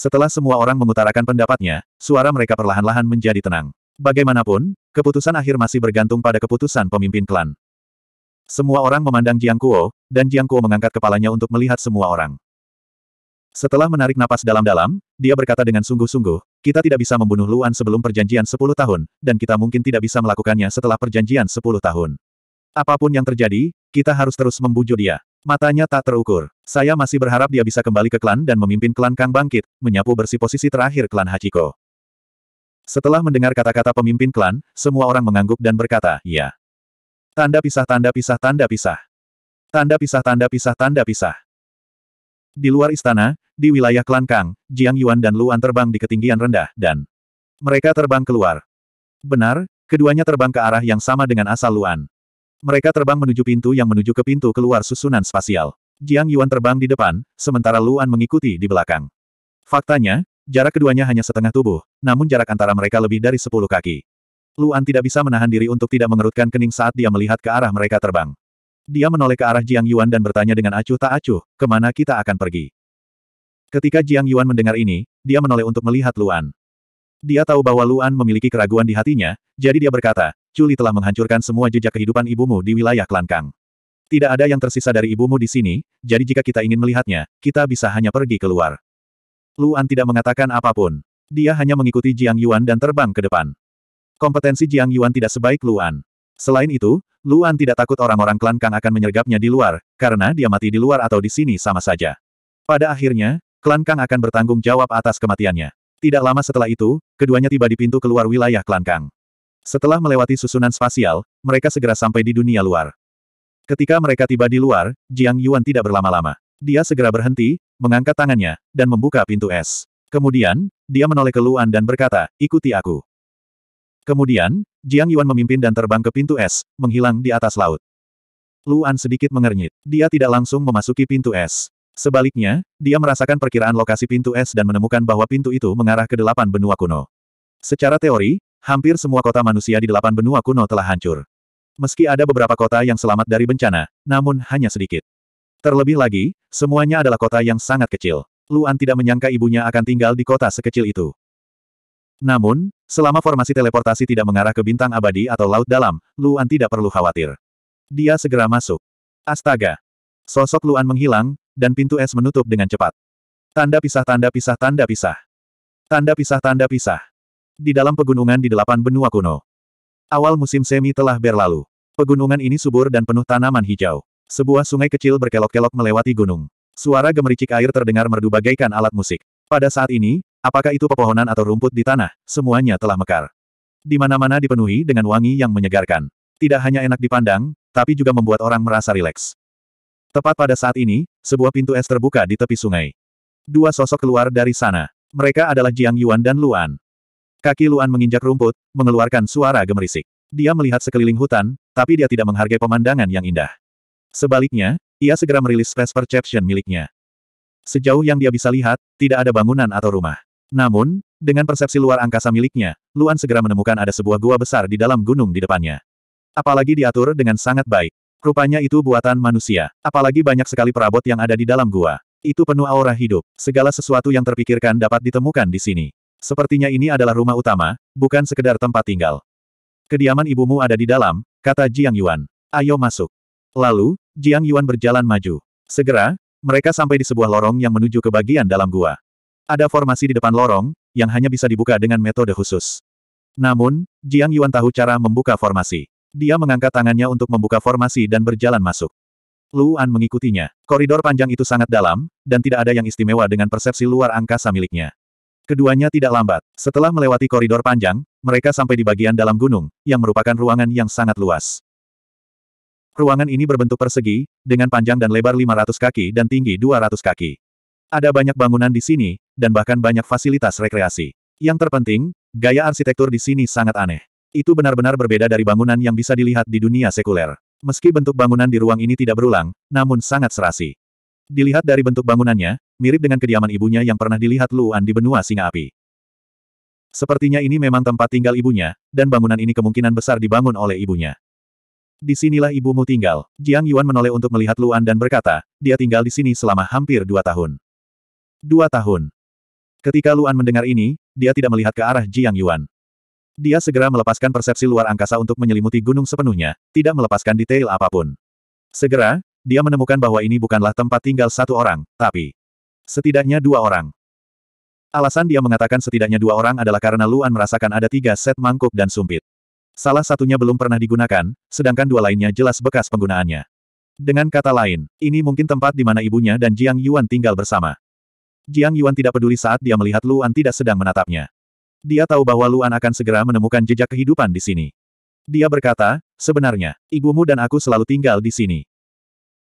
Setelah semua orang mengutarakan pendapatnya, suara mereka perlahan-lahan menjadi tenang. Bagaimanapun, keputusan akhir masih bergantung pada keputusan pemimpin klan. Semua orang memandang Jiang Kuo, dan Jiang Kuo mengangkat kepalanya untuk melihat semua orang. Setelah menarik napas dalam-dalam, dia berkata dengan sungguh-sungguh, kita tidak bisa membunuh Luan sebelum perjanjian 10 tahun, dan kita mungkin tidak bisa melakukannya setelah perjanjian 10 tahun. Apapun yang terjadi, kita harus terus membujuk dia. Matanya tak terukur. Saya masih berharap dia bisa kembali ke klan dan memimpin klan Kang Bangkit, menyapu bersih posisi terakhir klan Hachiko. Setelah mendengar kata-kata pemimpin klan, semua orang mengangguk dan berkata, ya. Tanda pisah tanda pisah tanda pisah. Tanda pisah tanda pisah tanda pisah. Di luar istana, di wilayah klan Kang, Jiang Yuan dan Luan terbang di ketinggian rendah, dan mereka terbang keluar. Benar, keduanya terbang ke arah yang sama dengan asal Luan. Mereka terbang menuju pintu yang menuju ke pintu keluar susunan spasial. Jiang Yuan terbang di depan, sementara Luan mengikuti di belakang. Faktanya, jarak keduanya hanya setengah tubuh, namun jarak antara mereka lebih dari sepuluh kaki. Luan tidak bisa menahan diri untuk tidak mengerutkan kening saat dia melihat ke arah mereka terbang. Dia menoleh ke arah Jiang Yuan dan bertanya dengan acuh tak acuh, kemana kita akan pergi. Ketika Jiang Yuan mendengar ini, dia menoleh untuk melihat Luan. Dia tahu bahwa Luan memiliki keraguan di hatinya, jadi dia berkata, Culi telah menghancurkan semua jejak kehidupan ibumu di wilayah klan Kang. Tidak ada yang tersisa dari ibumu di sini, jadi jika kita ingin melihatnya, kita bisa hanya pergi keluar. Luan tidak mengatakan apapun. Dia hanya mengikuti Jiang Yuan dan terbang ke depan. Kompetensi Jiang Yuan tidak sebaik Luan. Selain itu, Luan tidak takut orang-orang klan Kang akan menyergapnya di luar, karena dia mati di luar atau di sini sama saja. Pada akhirnya, klan Kang akan bertanggung jawab atas kematiannya. Tidak lama setelah itu, keduanya tiba di pintu keluar wilayah klan Kang. Setelah melewati susunan spasial, mereka segera sampai di dunia luar. Ketika mereka tiba di luar, Jiang Yuan tidak berlama-lama. Dia segera berhenti, mengangkat tangannya, dan membuka pintu es. Kemudian, dia menoleh ke Luan dan berkata, ikuti aku. Kemudian, Jiang Yuan memimpin dan terbang ke pintu es, menghilang di atas laut. Luan sedikit mengernyit. Dia tidak langsung memasuki pintu es. Sebaliknya, dia merasakan perkiraan lokasi pintu es dan menemukan bahwa pintu itu mengarah ke delapan benua kuno. Secara teori, Hampir semua kota manusia di delapan benua kuno telah hancur. Meski ada beberapa kota yang selamat dari bencana, namun hanya sedikit. Terlebih lagi, semuanya adalah kota yang sangat kecil. Luan tidak menyangka ibunya akan tinggal di kota sekecil itu. Namun, selama formasi teleportasi tidak mengarah ke bintang abadi atau laut dalam, Luan tidak perlu khawatir. Dia segera masuk. Astaga! Sosok Luan menghilang, dan pintu es menutup dengan cepat. Tanda pisah tanda pisah tanda pisah. Tanda pisah tanda pisah di dalam pegunungan di delapan benua kuno. Awal musim semi telah berlalu. Pegunungan ini subur dan penuh tanaman hijau. Sebuah sungai kecil berkelok-kelok melewati gunung. Suara gemericik air terdengar merdu bagaikan alat musik. Pada saat ini, apakah itu pepohonan atau rumput di tanah, semuanya telah mekar. Di mana-mana dipenuhi dengan wangi yang menyegarkan. Tidak hanya enak dipandang, tapi juga membuat orang merasa rileks. Tepat pada saat ini, sebuah pintu es terbuka di tepi sungai. Dua sosok keluar dari sana. Mereka adalah Jiang Yuan dan Luan. Kaki Luan menginjak rumput, mengeluarkan suara gemerisik. Dia melihat sekeliling hutan, tapi dia tidak menghargai pemandangan yang indah. Sebaliknya, ia segera merilis space perception miliknya. Sejauh yang dia bisa lihat, tidak ada bangunan atau rumah. Namun, dengan persepsi luar angkasa miliknya, Luan segera menemukan ada sebuah gua besar di dalam gunung di depannya. Apalagi diatur dengan sangat baik. Rupanya itu buatan manusia. Apalagi banyak sekali perabot yang ada di dalam gua. Itu penuh aura hidup. Segala sesuatu yang terpikirkan dapat ditemukan di sini. Sepertinya ini adalah rumah utama, bukan sekedar tempat tinggal. Kediaman ibumu ada di dalam, kata Jiang Yuan. Ayo masuk. Lalu, Jiang Yuan berjalan maju. Segera, mereka sampai di sebuah lorong yang menuju ke bagian dalam gua. Ada formasi di depan lorong, yang hanya bisa dibuka dengan metode khusus. Namun, Jiang Yuan tahu cara membuka formasi. Dia mengangkat tangannya untuk membuka formasi dan berjalan masuk. Luan mengikutinya. Koridor panjang itu sangat dalam, dan tidak ada yang istimewa dengan persepsi luar angkasa miliknya. Keduanya tidak lambat. Setelah melewati koridor panjang, mereka sampai di bagian dalam gunung, yang merupakan ruangan yang sangat luas. Ruangan ini berbentuk persegi, dengan panjang dan lebar 500 kaki dan tinggi 200 kaki. Ada banyak bangunan di sini, dan bahkan banyak fasilitas rekreasi. Yang terpenting, gaya arsitektur di sini sangat aneh. Itu benar-benar berbeda dari bangunan yang bisa dilihat di dunia sekuler. Meski bentuk bangunan di ruang ini tidak berulang, namun sangat serasi. Dilihat dari bentuk bangunannya, mirip dengan kediaman ibunya yang pernah dilihat Luan di benua singa api. Sepertinya ini memang tempat tinggal ibunya, dan bangunan ini kemungkinan besar dibangun oleh ibunya. Di sinilah ibumu tinggal. Jiang Yuan menoleh untuk melihat Luan dan berkata, dia tinggal di sini selama hampir dua tahun. Dua tahun. Ketika Luan mendengar ini, dia tidak melihat ke arah Jiang Yuan. Dia segera melepaskan persepsi luar angkasa untuk menyelimuti gunung sepenuhnya, tidak melepaskan detail apapun. Segera, dia menemukan bahwa ini bukanlah tempat tinggal satu orang, tapi setidaknya dua orang. Alasan dia mengatakan setidaknya dua orang adalah karena Luan merasakan ada tiga set mangkuk dan sumpit. Salah satunya belum pernah digunakan, sedangkan dua lainnya jelas bekas penggunaannya. Dengan kata lain, ini mungkin tempat di mana ibunya dan Jiang Yuan tinggal bersama. Jiang Yuan tidak peduli saat dia melihat Luan tidak sedang menatapnya. Dia tahu bahwa Luan akan segera menemukan jejak kehidupan di sini. Dia berkata, sebenarnya, ibumu dan aku selalu tinggal di sini.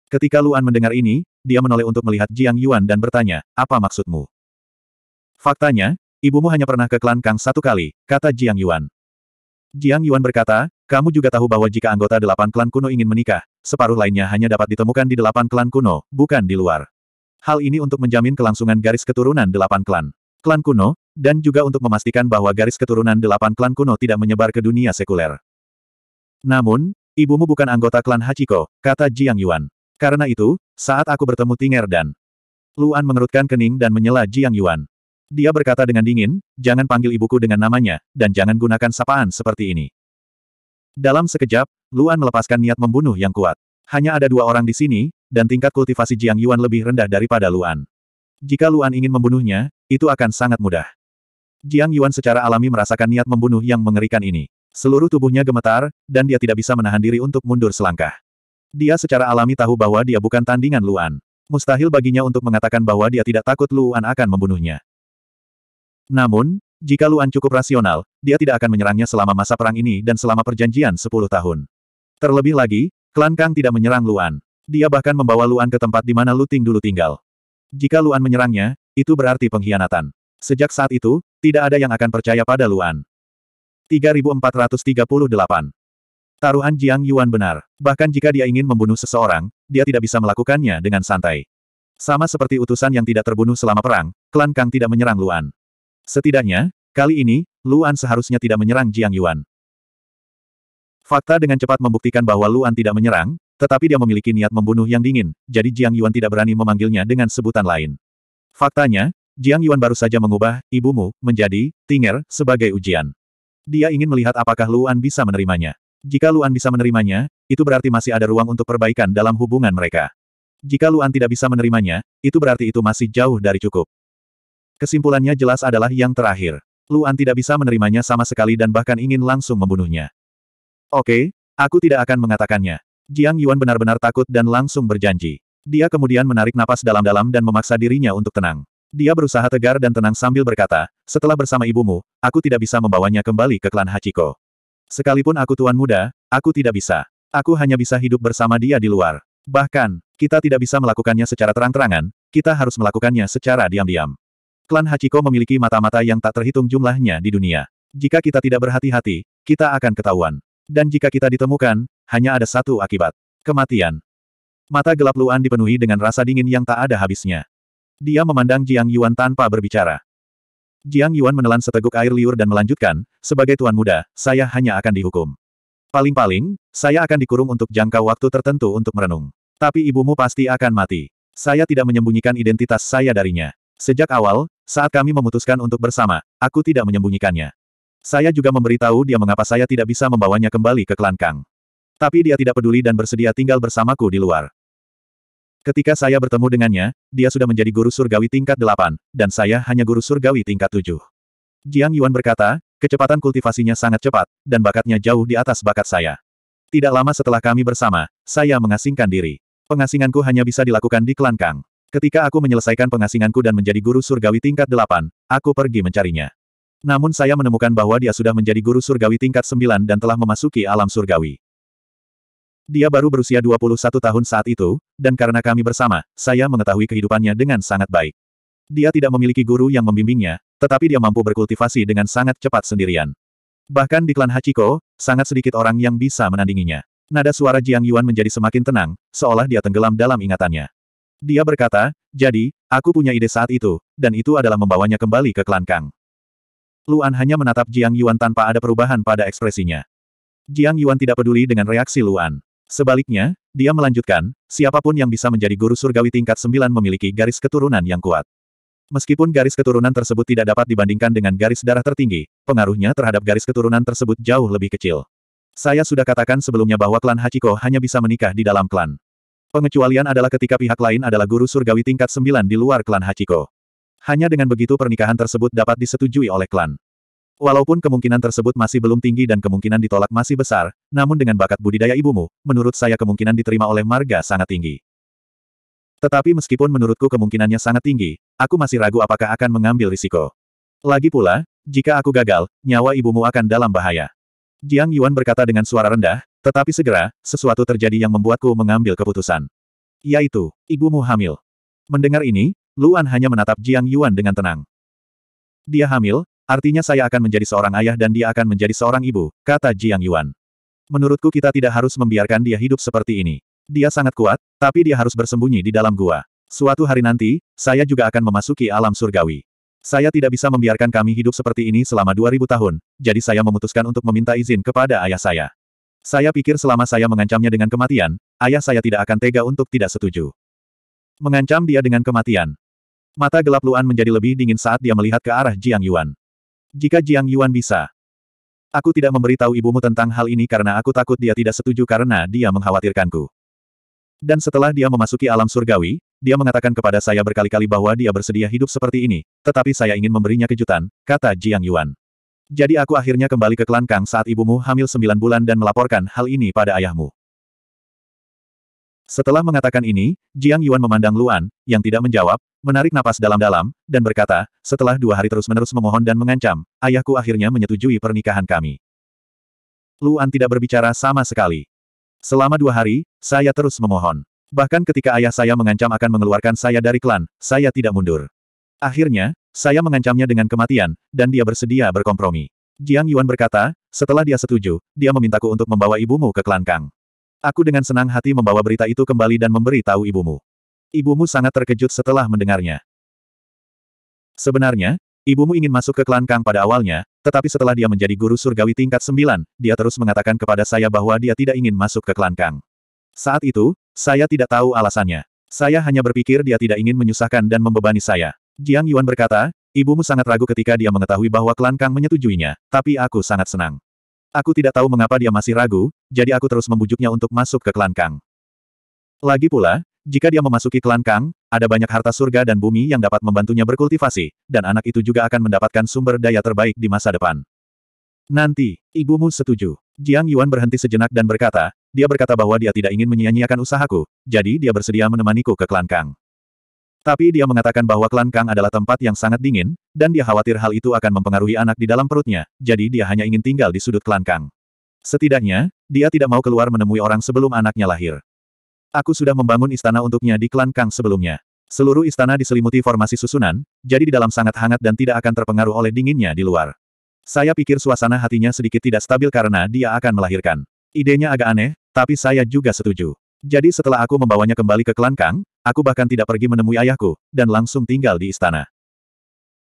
Ketika Luan mendengar ini, dia menoleh untuk melihat Jiang Yuan dan bertanya, apa maksudmu? Faktanya, ibumu hanya pernah ke klan Kang satu kali, kata Jiang Yuan. Jiang Yuan berkata, kamu juga tahu bahwa jika anggota delapan klan kuno ingin menikah, separuh lainnya hanya dapat ditemukan di delapan klan kuno, bukan di luar. Hal ini untuk menjamin kelangsungan garis keturunan delapan klan. Klan kuno, dan juga untuk memastikan bahwa garis keturunan delapan klan kuno tidak menyebar ke dunia sekuler. Namun, ibumu bukan anggota klan Hachiko, kata Jiang Yuan. Karena itu, saat aku bertemu Tinger dan Luan mengerutkan kening dan menyela Jiang Yuan. Dia berkata dengan dingin, jangan panggil ibuku dengan namanya, dan jangan gunakan sapaan seperti ini. Dalam sekejap, Luan melepaskan niat membunuh yang kuat. Hanya ada dua orang di sini, dan tingkat kultivasi Jiang Yuan lebih rendah daripada Luan. Jika Luan ingin membunuhnya, itu akan sangat mudah. Jiang Yuan secara alami merasakan niat membunuh yang mengerikan ini. Seluruh tubuhnya gemetar, dan dia tidak bisa menahan diri untuk mundur selangkah. Dia secara alami tahu bahwa dia bukan tandingan Luan. Mustahil baginya untuk mengatakan bahwa dia tidak takut Luan akan membunuhnya. Namun, jika Luan cukup rasional, dia tidak akan menyerangnya selama masa perang ini dan selama perjanjian 10 tahun. Terlebih lagi, klan Kang tidak menyerang Luan. Dia bahkan membawa Luan ke tempat di mana Luting dulu tinggal. Jika Luan menyerangnya, itu berarti pengkhianatan. Sejak saat itu, tidak ada yang akan percaya pada Luan. 3438 Taruhan Jiang Yuan benar. Bahkan jika dia ingin membunuh seseorang, dia tidak bisa melakukannya dengan santai. Sama seperti utusan yang tidak terbunuh selama perang, klan Kang tidak menyerang Luan. Setidaknya, kali ini, Luan seharusnya tidak menyerang Jiang Yuan. Fakta dengan cepat membuktikan bahwa Luan tidak menyerang, tetapi dia memiliki niat membunuh yang dingin, jadi Jiang Yuan tidak berani memanggilnya dengan sebutan lain. Faktanya, Jiang Yuan baru saja mengubah ibumu menjadi Tinger sebagai ujian. Dia ingin melihat apakah Luan bisa menerimanya. Jika Luan bisa menerimanya, itu berarti masih ada ruang untuk perbaikan dalam hubungan mereka. Jika Luan tidak bisa menerimanya, itu berarti itu masih jauh dari cukup. Kesimpulannya jelas adalah yang terakhir. Luan tidak bisa menerimanya sama sekali dan bahkan ingin langsung membunuhnya. Oke, aku tidak akan mengatakannya. Jiang Yuan benar-benar takut dan langsung berjanji. Dia kemudian menarik napas dalam-dalam dan memaksa dirinya untuk tenang. Dia berusaha tegar dan tenang sambil berkata, setelah bersama ibumu, aku tidak bisa membawanya kembali ke klan Hachiko. Sekalipun aku tuan muda, aku tidak bisa. Aku hanya bisa hidup bersama dia di luar. Bahkan, kita tidak bisa melakukannya secara terang-terangan, kita harus melakukannya secara diam-diam. Klan Hachiko memiliki mata-mata yang tak terhitung jumlahnya di dunia. Jika kita tidak berhati-hati, kita akan ketahuan. Dan jika kita ditemukan, hanya ada satu akibat. Kematian. Mata gelap Luan dipenuhi dengan rasa dingin yang tak ada habisnya. Dia memandang Jiang Yuan tanpa berbicara. Jiang Yuan menelan seteguk air liur dan melanjutkan, sebagai tuan muda, saya hanya akan dihukum. Paling-paling, saya akan dikurung untuk jangka waktu tertentu untuk merenung. Tapi ibumu pasti akan mati. Saya tidak menyembunyikan identitas saya darinya. Sejak awal, saat kami memutuskan untuk bersama, aku tidak menyembunyikannya. Saya juga memberitahu dia mengapa saya tidak bisa membawanya kembali ke klan Kang. Tapi dia tidak peduli dan bersedia tinggal bersamaku di luar. Ketika saya bertemu dengannya, dia sudah menjadi guru surgawi tingkat 8, dan saya hanya guru surgawi tingkat 7. Jiang Yuan berkata, kecepatan kultivasinya sangat cepat, dan bakatnya jauh di atas bakat saya. Tidak lama setelah kami bersama, saya mengasingkan diri. Pengasinganku hanya bisa dilakukan di klan Kang. Ketika aku menyelesaikan pengasinganku dan menjadi guru surgawi tingkat 8, aku pergi mencarinya. Namun saya menemukan bahwa dia sudah menjadi guru surgawi tingkat 9 dan telah memasuki alam surgawi. Dia baru berusia 21 tahun saat itu, dan karena kami bersama, saya mengetahui kehidupannya dengan sangat baik. Dia tidak memiliki guru yang membimbingnya, tetapi dia mampu berkultivasi dengan sangat cepat sendirian. Bahkan di klan Hachiko, sangat sedikit orang yang bisa menandinginya. Nada suara Jiang Yuan menjadi semakin tenang, seolah dia tenggelam dalam ingatannya. Dia berkata, jadi, aku punya ide saat itu, dan itu adalah membawanya kembali ke klan Kang. Luan hanya menatap Jiang Yuan tanpa ada perubahan pada ekspresinya. Jiang Yuan tidak peduli dengan reaksi Luan. Sebaliknya, dia melanjutkan, siapapun yang bisa menjadi guru surgawi tingkat 9 memiliki garis keturunan yang kuat. Meskipun garis keturunan tersebut tidak dapat dibandingkan dengan garis darah tertinggi, pengaruhnya terhadap garis keturunan tersebut jauh lebih kecil. Saya sudah katakan sebelumnya bahwa klan Hachiko hanya bisa menikah di dalam klan. Pengecualian adalah ketika pihak lain adalah guru surgawi tingkat 9 di luar klan Hachiko. Hanya dengan begitu pernikahan tersebut dapat disetujui oleh klan. Walaupun kemungkinan tersebut masih belum tinggi dan kemungkinan ditolak masih besar, namun dengan bakat budidaya ibumu, menurut saya kemungkinan diterima oleh marga sangat tinggi. Tetapi meskipun menurutku kemungkinannya sangat tinggi, aku masih ragu apakah akan mengambil risiko. Lagi pula, jika aku gagal, nyawa ibumu akan dalam bahaya. Jiang Yuan berkata dengan suara rendah, tetapi segera, sesuatu terjadi yang membuatku mengambil keputusan. Yaitu, ibumu hamil. Mendengar ini, Luan hanya menatap Jiang Yuan dengan tenang. Dia hamil, Artinya saya akan menjadi seorang ayah dan dia akan menjadi seorang ibu, kata Jiang Yuan. Menurutku kita tidak harus membiarkan dia hidup seperti ini. Dia sangat kuat, tapi dia harus bersembunyi di dalam gua. Suatu hari nanti, saya juga akan memasuki alam surgawi. Saya tidak bisa membiarkan kami hidup seperti ini selama 2000 tahun, jadi saya memutuskan untuk meminta izin kepada ayah saya. Saya pikir selama saya mengancamnya dengan kematian, ayah saya tidak akan tega untuk tidak setuju. Mengancam dia dengan kematian. Mata gelap Luan menjadi lebih dingin saat dia melihat ke arah Jiang Yuan. Jika Jiang Yuan bisa. Aku tidak memberitahu ibumu tentang hal ini karena aku takut dia tidak setuju karena dia mengkhawatirkanku. Dan setelah dia memasuki alam surgawi, dia mengatakan kepada saya berkali-kali bahwa dia bersedia hidup seperti ini, tetapi saya ingin memberinya kejutan, kata Jiang Yuan. Jadi aku akhirnya kembali ke Klan saat ibumu hamil sembilan bulan dan melaporkan hal ini pada ayahmu. Setelah mengatakan ini, Jiang Yuan memandang Luan, yang tidak menjawab, menarik napas dalam-dalam, dan berkata, setelah dua hari terus-menerus memohon dan mengancam, ayahku akhirnya menyetujui pernikahan kami. Luan tidak berbicara sama sekali. Selama dua hari, saya terus memohon. Bahkan ketika ayah saya mengancam akan mengeluarkan saya dari klan, saya tidak mundur. Akhirnya, saya mengancamnya dengan kematian, dan dia bersedia berkompromi. Jiang Yuan berkata, setelah dia setuju, dia memintaku untuk membawa ibumu ke klan Kang. Aku dengan senang hati membawa berita itu kembali dan memberi tahu ibumu. Ibumu sangat terkejut setelah mendengarnya. Sebenarnya, ibumu ingin masuk ke klan Kang pada awalnya, tetapi setelah dia menjadi guru surgawi tingkat 9, dia terus mengatakan kepada saya bahwa dia tidak ingin masuk ke klan Kang. Saat itu, saya tidak tahu alasannya. Saya hanya berpikir dia tidak ingin menyusahkan dan membebani saya. Jiang Yuan berkata, ibumu sangat ragu ketika dia mengetahui bahwa klan Kang menyetujuinya, tapi aku sangat senang. Aku tidak tahu mengapa dia masih ragu, jadi aku terus membujuknya untuk masuk ke klan Kang. Lagi pula, jika dia memasuki klan Kang, ada banyak harta surga dan bumi yang dapat membantunya berkultivasi, dan anak itu juga akan mendapatkan sumber daya terbaik di masa depan. Nanti, ibumu setuju. Jiang Yuan berhenti sejenak dan berkata, dia berkata bahwa dia tidak ingin menyia-nyiakan usahaku, jadi dia bersedia menemaniku ke klan Kang. Tapi dia mengatakan bahwa klan Kang adalah tempat yang sangat dingin, dan dia khawatir hal itu akan mempengaruhi anak di dalam perutnya, jadi dia hanya ingin tinggal di sudut klan Kang. Setidaknya, dia tidak mau keluar menemui orang sebelum anaknya lahir. Aku sudah membangun istana untuknya di klan Kang sebelumnya. Seluruh istana diselimuti formasi susunan, jadi di dalam sangat hangat dan tidak akan terpengaruh oleh dinginnya di luar. Saya pikir suasana hatinya sedikit tidak stabil karena dia akan melahirkan. Idenya agak aneh, tapi saya juga setuju. Jadi setelah aku membawanya kembali ke klan Kang, aku bahkan tidak pergi menemui ayahku, dan langsung tinggal di istana.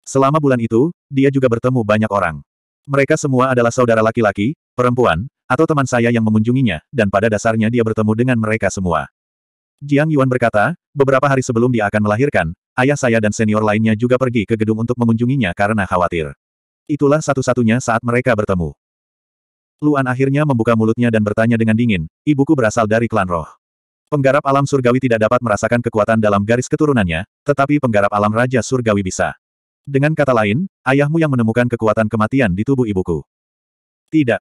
Selama bulan itu, dia juga bertemu banyak orang. Mereka semua adalah saudara laki-laki, perempuan, atau teman saya yang mengunjunginya, dan pada dasarnya dia bertemu dengan mereka semua. Jiang Yuan berkata, beberapa hari sebelum dia akan melahirkan, ayah saya dan senior lainnya juga pergi ke gedung untuk mengunjunginya karena khawatir. Itulah satu-satunya saat mereka bertemu. Luan akhirnya membuka mulutnya dan bertanya dengan dingin, ibuku berasal dari klan roh. Penggarap alam surgawi tidak dapat merasakan kekuatan dalam garis keturunannya, tetapi penggarap alam raja surgawi bisa. Dengan kata lain, ayahmu yang menemukan kekuatan kematian di tubuh ibuku. Tidak,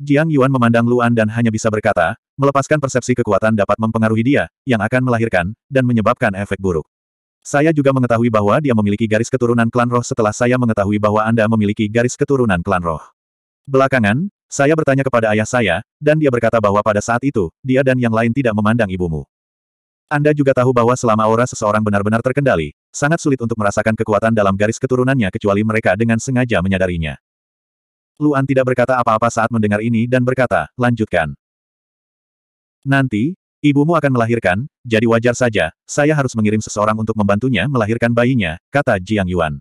Jiang Yuan memandang Luan dan hanya bisa berkata, melepaskan persepsi kekuatan dapat mempengaruhi dia, yang akan melahirkan, dan menyebabkan efek buruk. Saya juga mengetahui bahwa dia memiliki garis keturunan klan roh setelah saya mengetahui bahwa Anda memiliki garis keturunan klan roh. Belakangan, saya bertanya kepada ayah saya, dan dia berkata bahwa pada saat itu, dia dan yang lain tidak memandang ibumu. Anda juga tahu bahwa selama aura seseorang benar-benar terkendali, sangat sulit untuk merasakan kekuatan dalam garis keturunannya kecuali mereka dengan sengaja menyadarinya. Luan tidak berkata apa-apa saat mendengar ini dan berkata, lanjutkan. Nanti, ibumu akan melahirkan, jadi wajar saja, saya harus mengirim seseorang untuk membantunya melahirkan bayinya, kata Jiang Yuan.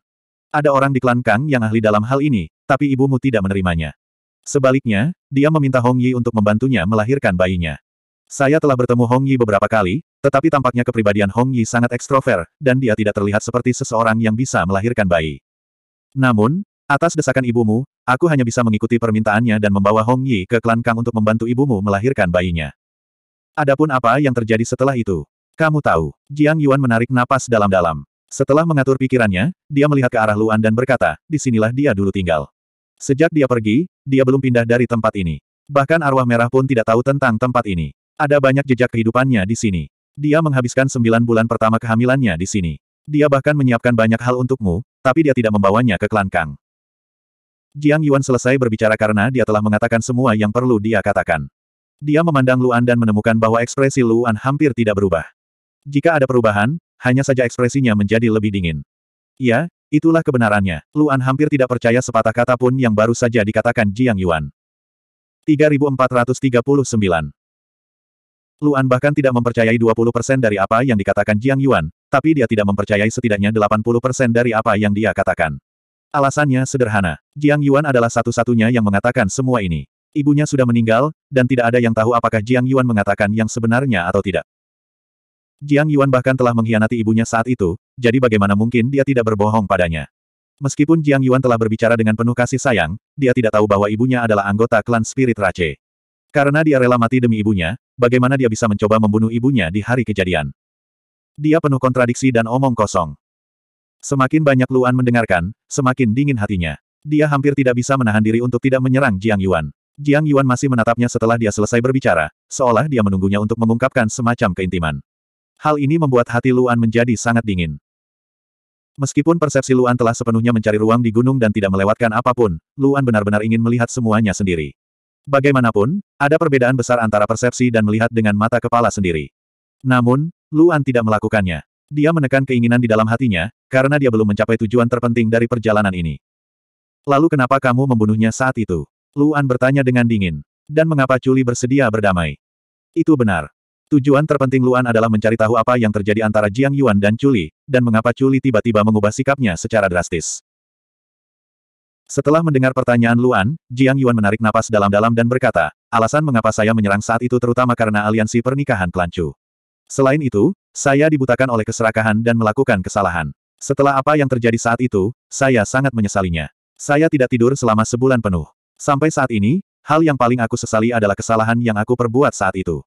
Ada orang di klan Kang yang ahli dalam hal ini, tapi ibumu tidak menerimanya. Sebaliknya, dia meminta Hong Yi untuk membantunya melahirkan bayinya. Saya telah bertemu Hong Yi beberapa kali, tetapi tampaknya kepribadian Hong Yi sangat ekstrover, dan dia tidak terlihat seperti seseorang yang bisa melahirkan bayi. Namun, atas desakan ibumu, Aku hanya bisa mengikuti permintaannya dan membawa Hong Yi ke klan Kang untuk membantu ibumu melahirkan bayinya. Adapun apa yang terjadi setelah itu? Kamu tahu, Jiang Yuan menarik napas dalam-dalam. Setelah mengatur pikirannya, dia melihat ke arah Luan dan berkata, di sinilah dia dulu tinggal. Sejak dia pergi, dia belum pindah dari tempat ini. Bahkan arwah merah pun tidak tahu tentang tempat ini. Ada banyak jejak kehidupannya di sini. Dia menghabiskan sembilan bulan pertama kehamilannya di sini. Dia bahkan menyiapkan banyak hal untukmu, tapi dia tidak membawanya ke klan Kang. Jiang Yuan selesai berbicara karena dia telah mengatakan semua yang perlu dia katakan. Dia memandang Luan dan menemukan bahwa ekspresi Luan hampir tidak berubah. Jika ada perubahan, hanya saja ekspresinya menjadi lebih dingin. Ya, itulah kebenarannya. Luan hampir tidak percaya sepatah kata pun yang baru saja dikatakan Jiang Yuan. 3439 Luan bahkan tidak mempercayai 20% dari apa yang dikatakan Jiang Yuan, tapi dia tidak mempercayai setidaknya 80% dari apa yang dia katakan. Alasannya sederhana. Jiang Yuan adalah satu-satunya yang mengatakan semua ini. Ibunya sudah meninggal, dan tidak ada yang tahu apakah Jiang Yuan mengatakan yang sebenarnya atau tidak. Jiang Yuan bahkan telah mengkhianati ibunya saat itu, jadi bagaimana mungkin dia tidak berbohong padanya. Meskipun Jiang Yuan telah berbicara dengan penuh kasih sayang, dia tidak tahu bahwa ibunya adalah anggota klan Spirit Rache. Karena dia rela mati demi ibunya, bagaimana dia bisa mencoba membunuh ibunya di hari kejadian? Dia penuh kontradiksi dan omong kosong. Semakin banyak Luan mendengarkan, semakin dingin hatinya. Dia hampir tidak bisa menahan diri untuk tidak menyerang Jiang Yuan. Jiang Yuan masih menatapnya setelah dia selesai berbicara, seolah dia menunggunya untuk mengungkapkan semacam keintiman. Hal ini membuat hati Luan menjadi sangat dingin. Meskipun persepsi Luan telah sepenuhnya mencari ruang di gunung dan tidak melewatkan apapun, Luan benar-benar ingin melihat semuanya sendiri. Bagaimanapun, ada perbedaan besar antara persepsi dan melihat dengan mata kepala sendiri. Namun, Luan tidak melakukannya. Dia menekan keinginan di dalam hatinya, karena dia belum mencapai tujuan terpenting dari perjalanan ini. Lalu kenapa kamu membunuhnya saat itu? Luan bertanya dengan dingin. Dan mengapa Culi bersedia berdamai? Itu benar. Tujuan terpenting Luan adalah mencari tahu apa yang terjadi antara Jiang Yuan dan Culi, dan mengapa Culi tiba-tiba mengubah sikapnya secara drastis. Setelah mendengar pertanyaan Luan, Jiang Yuan menarik napas dalam-dalam dan berkata, alasan mengapa saya menyerang saat itu terutama karena aliansi pernikahan pelancu. Selain itu, saya dibutakan oleh keserakahan dan melakukan kesalahan. Setelah apa yang terjadi saat itu, saya sangat menyesalinya. Saya tidak tidur selama sebulan penuh. Sampai saat ini, hal yang paling aku sesali adalah kesalahan yang aku perbuat saat itu.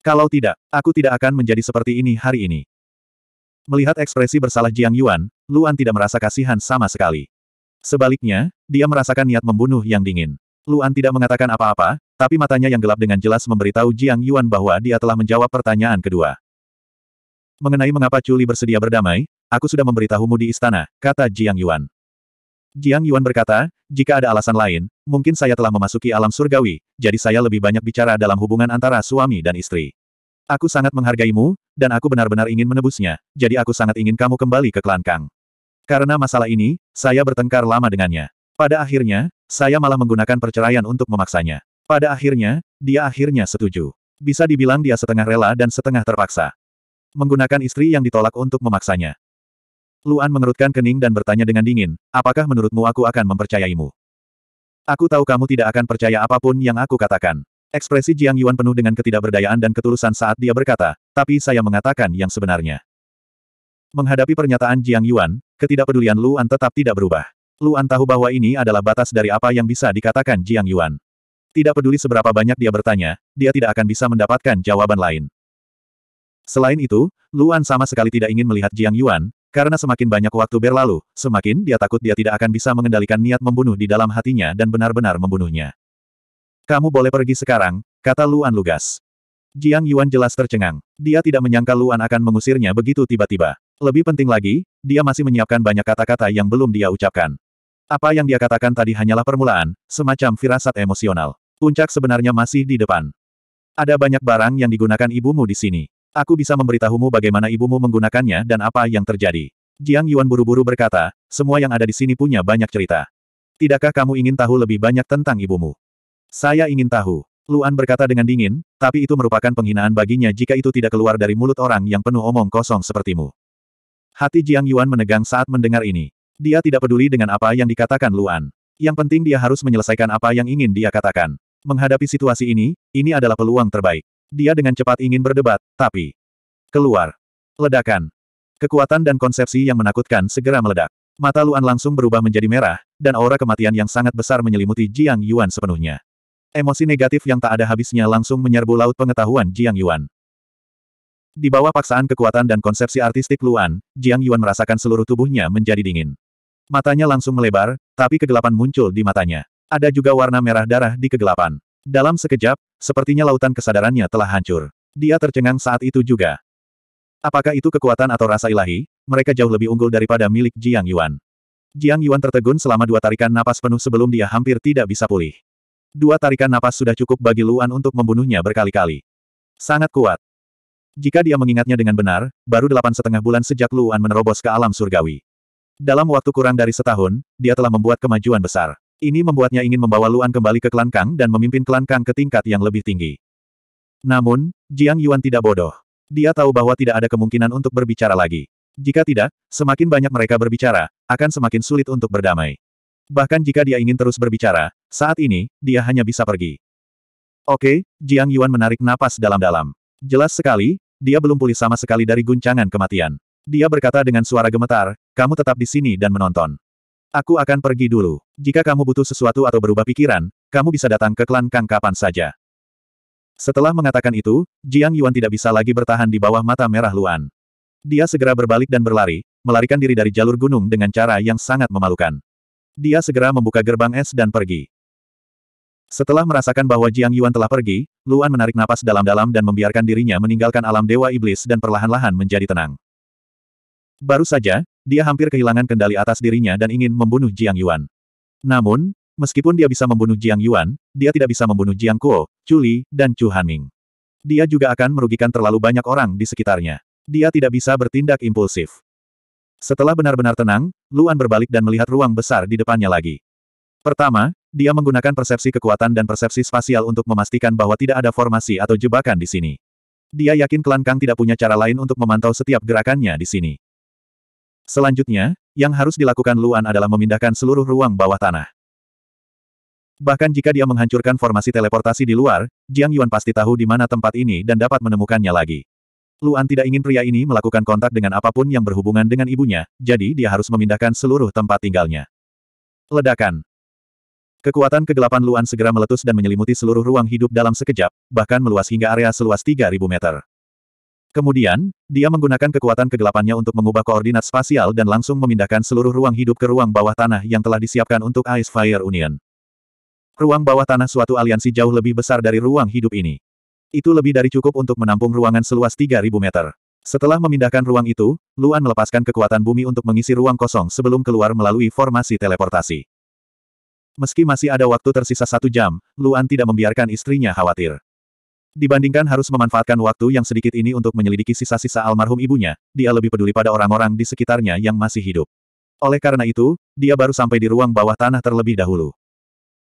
Kalau tidak, aku tidak akan menjadi seperti ini hari ini. Melihat ekspresi bersalah Jiang Yuan, Luan tidak merasa kasihan sama sekali. Sebaliknya, dia merasakan niat membunuh yang dingin. Luan tidak mengatakan apa-apa, tapi matanya yang gelap dengan jelas memberitahu Jiang Yuan bahwa dia telah menjawab pertanyaan kedua. Mengenai mengapa Chuli bersedia berdamai, aku sudah memberitahumu di istana, kata Jiang Yuan. Jiang Yuan berkata, jika ada alasan lain, mungkin saya telah memasuki alam surgawi, jadi saya lebih banyak bicara dalam hubungan antara suami dan istri. Aku sangat menghargaimu, dan aku benar-benar ingin menebusnya, jadi aku sangat ingin kamu kembali ke klan Kang. Karena masalah ini, saya bertengkar lama dengannya. Pada akhirnya, saya malah menggunakan perceraian untuk memaksanya. Pada akhirnya, dia akhirnya setuju. Bisa dibilang dia setengah rela dan setengah terpaksa menggunakan istri yang ditolak untuk memaksanya. Luan mengerutkan kening dan bertanya dengan dingin, apakah menurutmu aku akan mempercayaimu? Aku tahu kamu tidak akan percaya apapun yang aku katakan. Ekspresi Jiang Yuan penuh dengan ketidakberdayaan dan ketulusan saat dia berkata, tapi saya mengatakan yang sebenarnya. Menghadapi pernyataan Jiang Yuan, ketidakpedulian Luan tetap tidak berubah. Luan tahu bahwa ini adalah batas dari apa yang bisa dikatakan Jiang Yuan. Tidak peduli seberapa banyak dia bertanya, dia tidak akan bisa mendapatkan jawaban lain. Selain itu, Luan sama sekali tidak ingin melihat Jiang Yuan, karena semakin banyak waktu berlalu, semakin dia takut dia tidak akan bisa mengendalikan niat membunuh di dalam hatinya dan benar-benar membunuhnya. Kamu boleh pergi sekarang, kata Luan lugas. Jiang Yuan jelas tercengang. Dia tidak menyangka Luan akan mengusirnya begitu tiba-tiba. Lebih penting lagi, dia masih menyiapkan banyak kata-kata yang belum dia ucapkan. Apa yang dia katakan tadi hanyalah permulaan, semacam firasat emosional. Puncak sebenarnya masih di depan. Ada banyak barang yang digunakan ibumu di sini. Aku bisa memberitahumu bagaimana ibumu menggunakannya dan apa yang terjadi. Jiang Yuan buru-buru berkata, semua yang ada di sini punya banyak cerita. Tidakkah kamu ingin tahu lebih banyak tentang ibumu? Saya ingin tahu. Luan berkata dengan dingin, tapi itu merupakan penghinaan baginya jika itu tidak keluar dari mulut orang yang penuh omong kosong sepertimu. Hati Jiang Yuan menegang saat mendengar ini. Dia tidak peduli dengan apa yang dikatakan Luan. Yang penting dia harus menyelesaikan apa yang ingin dia katakan. Menghadapi situasi ini, ini adalah peluang terbaik. Dia dengan cepat ingin berdebat, tapi... Keluar. Ledakan. Kekuatan dan konsepsi yang menakutkan segera meledak. Mata Luan langsung berubah menjadi merah, dan aura kematian yang sangat besar menyelimuti Jiang Yuan sepenuhnya. Emosi negatif yang tak ada habisnya langsung menyerbu laut pengetahuan Jiang Yuan. Di bawah paksaan kekuatan dan konsepsi artistik Luan, Jiang Yuan merasakan seluruh tubuhnya menjadi dingin. Matanya langsung melebar, tapi kegelapan muncul di matanya. Ada juga warna merah darah di kegelapan. Dalam sekejap, Sepertinya lautan kesadarannya telah hancur. Dia tercengang saat itu juga. Apakah itu kekuatan atau rasa ilahi? Mereka jauh lebih unggul daripada milik Jiang Yuan. Jiang Yuan tertegun selama dua tarikan napas penuh sebelum dia hampir tidak bisa pulih. Dua tarikan napas sudah cukup bagi Luan untuk membunuhnya berkali-kali. Sangat kuat. Jika dia mengingatnya dengan benar, baru delapan setengah bulan sejak Luan menerobos ke alam surgawi. Dalam waktu kurang dari setahun, dia telah membuat kemajuan besar. Ini membuatnya ingin membawa Luan kembali ke klan Kang dan memimpin klan Kang ke tingkat yang lebih tinggi. Namun, Jiang Yuan tidak bodoh. Dia tahu bahwa tidak ada kemungkinan untuk berbicara lagi. Jika tidak, semakin banyak mereka berbicara, akan semakin sulit untuk berdamai. Bahkan jika dia ingin terus berbicara, saat ini, dia hanya bisa pergi. Oke, Jiang Yuan menarik napas dalam-dalam. Jelas sekali, dia belum pulih sama sekali dari guncangan kematian. Dia berkata dengan suara gemetar, kamu tetap di sini dan menonton. Aku akan pergi dulu. Jika kamu butuh sesuatu atau berubah pikiran, kamu bisa datang ke klan Kang kapan saja. Setelah mengatakan itu, Jiang Yuan tidak bisa lagi bertahan di bawah mata merah Luan. Dia segera berbalik dan berlari, melarikan diri dari jalur gunung dengan cara yang sangat memalukan. Dia segera membuka gerbang es dan pergi. Setelah merasakan bahwa Jiang Yuan telah pergi, Luan menarik napas dalam-dalam dan membiarkan dirinya meninggalkan alam dewa iblis dan perlahan-lahan menjadi tenang. Baru saja, dia hampir kehilangan kendali atas dirinya dan ingin membunuh Jiang Yuan. Namun, meskipun dia bisa membunuh Jiang Yuan, dia tidak bisa membunuh Jiang Kuo, Chu Li, dan Chu Hanming. Dia juga akan merugikan terlalu banyak orang di sekitarnya. Dia tidak bisa bertindak impulsif. Setelah benar-benar tenang, Luan berbalik dan melihat ruang besar di depannya lagi. Pertama, dia menggunakan persepsi kekuatan dan persepsi spasial untuk memastikan bahwa tidak ada formasi atau jebakan di sini. Dia yakin klan Kang tidak punya cara lain untuk memantau setiap gerakannya di sini. Selanjutnya, yang harus dilakukan Luan adalah memindahkan seluruh ruang bawah tanah. Bahkan jika dia menghancurkan formasi teleportasi di luar, Jiang Yuan pasti tahu di mana tempat ini dan dapat menemukannya lagi. Luan tidak ingin pria ini melakukan kontak dengan apapun yang berhubungan dengan ibunya, jadi dia harus memindahkan seluruh tempat tinggalnya. Ledakan Kekuatan kegelapan Luan segera meletus dan menyelimuti seluruh ruang hidup dalam sekejap, bahkan meluas hingga area seluas 3.000 meter. Kemudian, dia menggunakan kekuatan kegelapannya untuk mengubah koordinat spasial dan langsung memindahkan seluruh ruang hidup ke ruang bawah tanah yang telah disiapkan untuk Ice Fire Union. Ruang bawah tanah suatu aliansi jauh lebih besar dari ruang hidup ini. Itu lebih dari cukup untuk menampung ruangan seluas 3.000 meter. Setelah memindahkan ruang itu, Luan melepaskan kekuatan bumi untuk mengisi ruang kosong sebelum keluar melalui formasi teleportasi. Meski masih ada waktu tersisa satu jam, Luan tidak membiarkan istrinya khawatir. Dibandingkan harus memanfaatkan waktu yang sedikit ini untuk menyelidiki sisa-sisa almarhum ibunya, dia lebih peduli pada orang-orang di sekitarnya yang masih hidup. Oleh karena itu, dia baru sampai di ruang bawah tanah terlebih dahulu.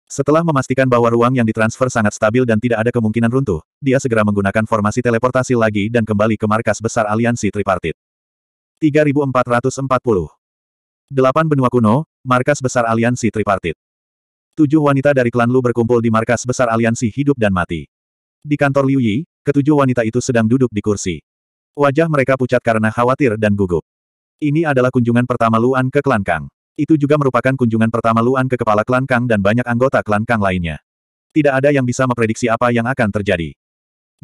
Setelah memastikan bahwa ruang yang ditransfer sangat stabil dan tidak ada kemungkinan runtuh, dia segera menggunakan formasi teleportasi lagi dan kembali ke markas besar aliansi tripartit. 3440 8 benua kuno, markas besar aliansi tripartit. Tujuh wanita dari klan Lu berkumpul di markas besar aliansi hidup dan mati. Di kantor Liu Yi, ketujuh wanita itu sedang duduk di kursi. Wajah mereka pucat karena khawatir dan gugup. Ini adalah kunjungan pertama Luan ke klan Kang. Itu juga merupakan kunjungan pertama Luan ke kepala klan Kang dan banyak anggota klan Kang lainnya. Tidak ada yang bisa memprediksi apa yang akan terjadi.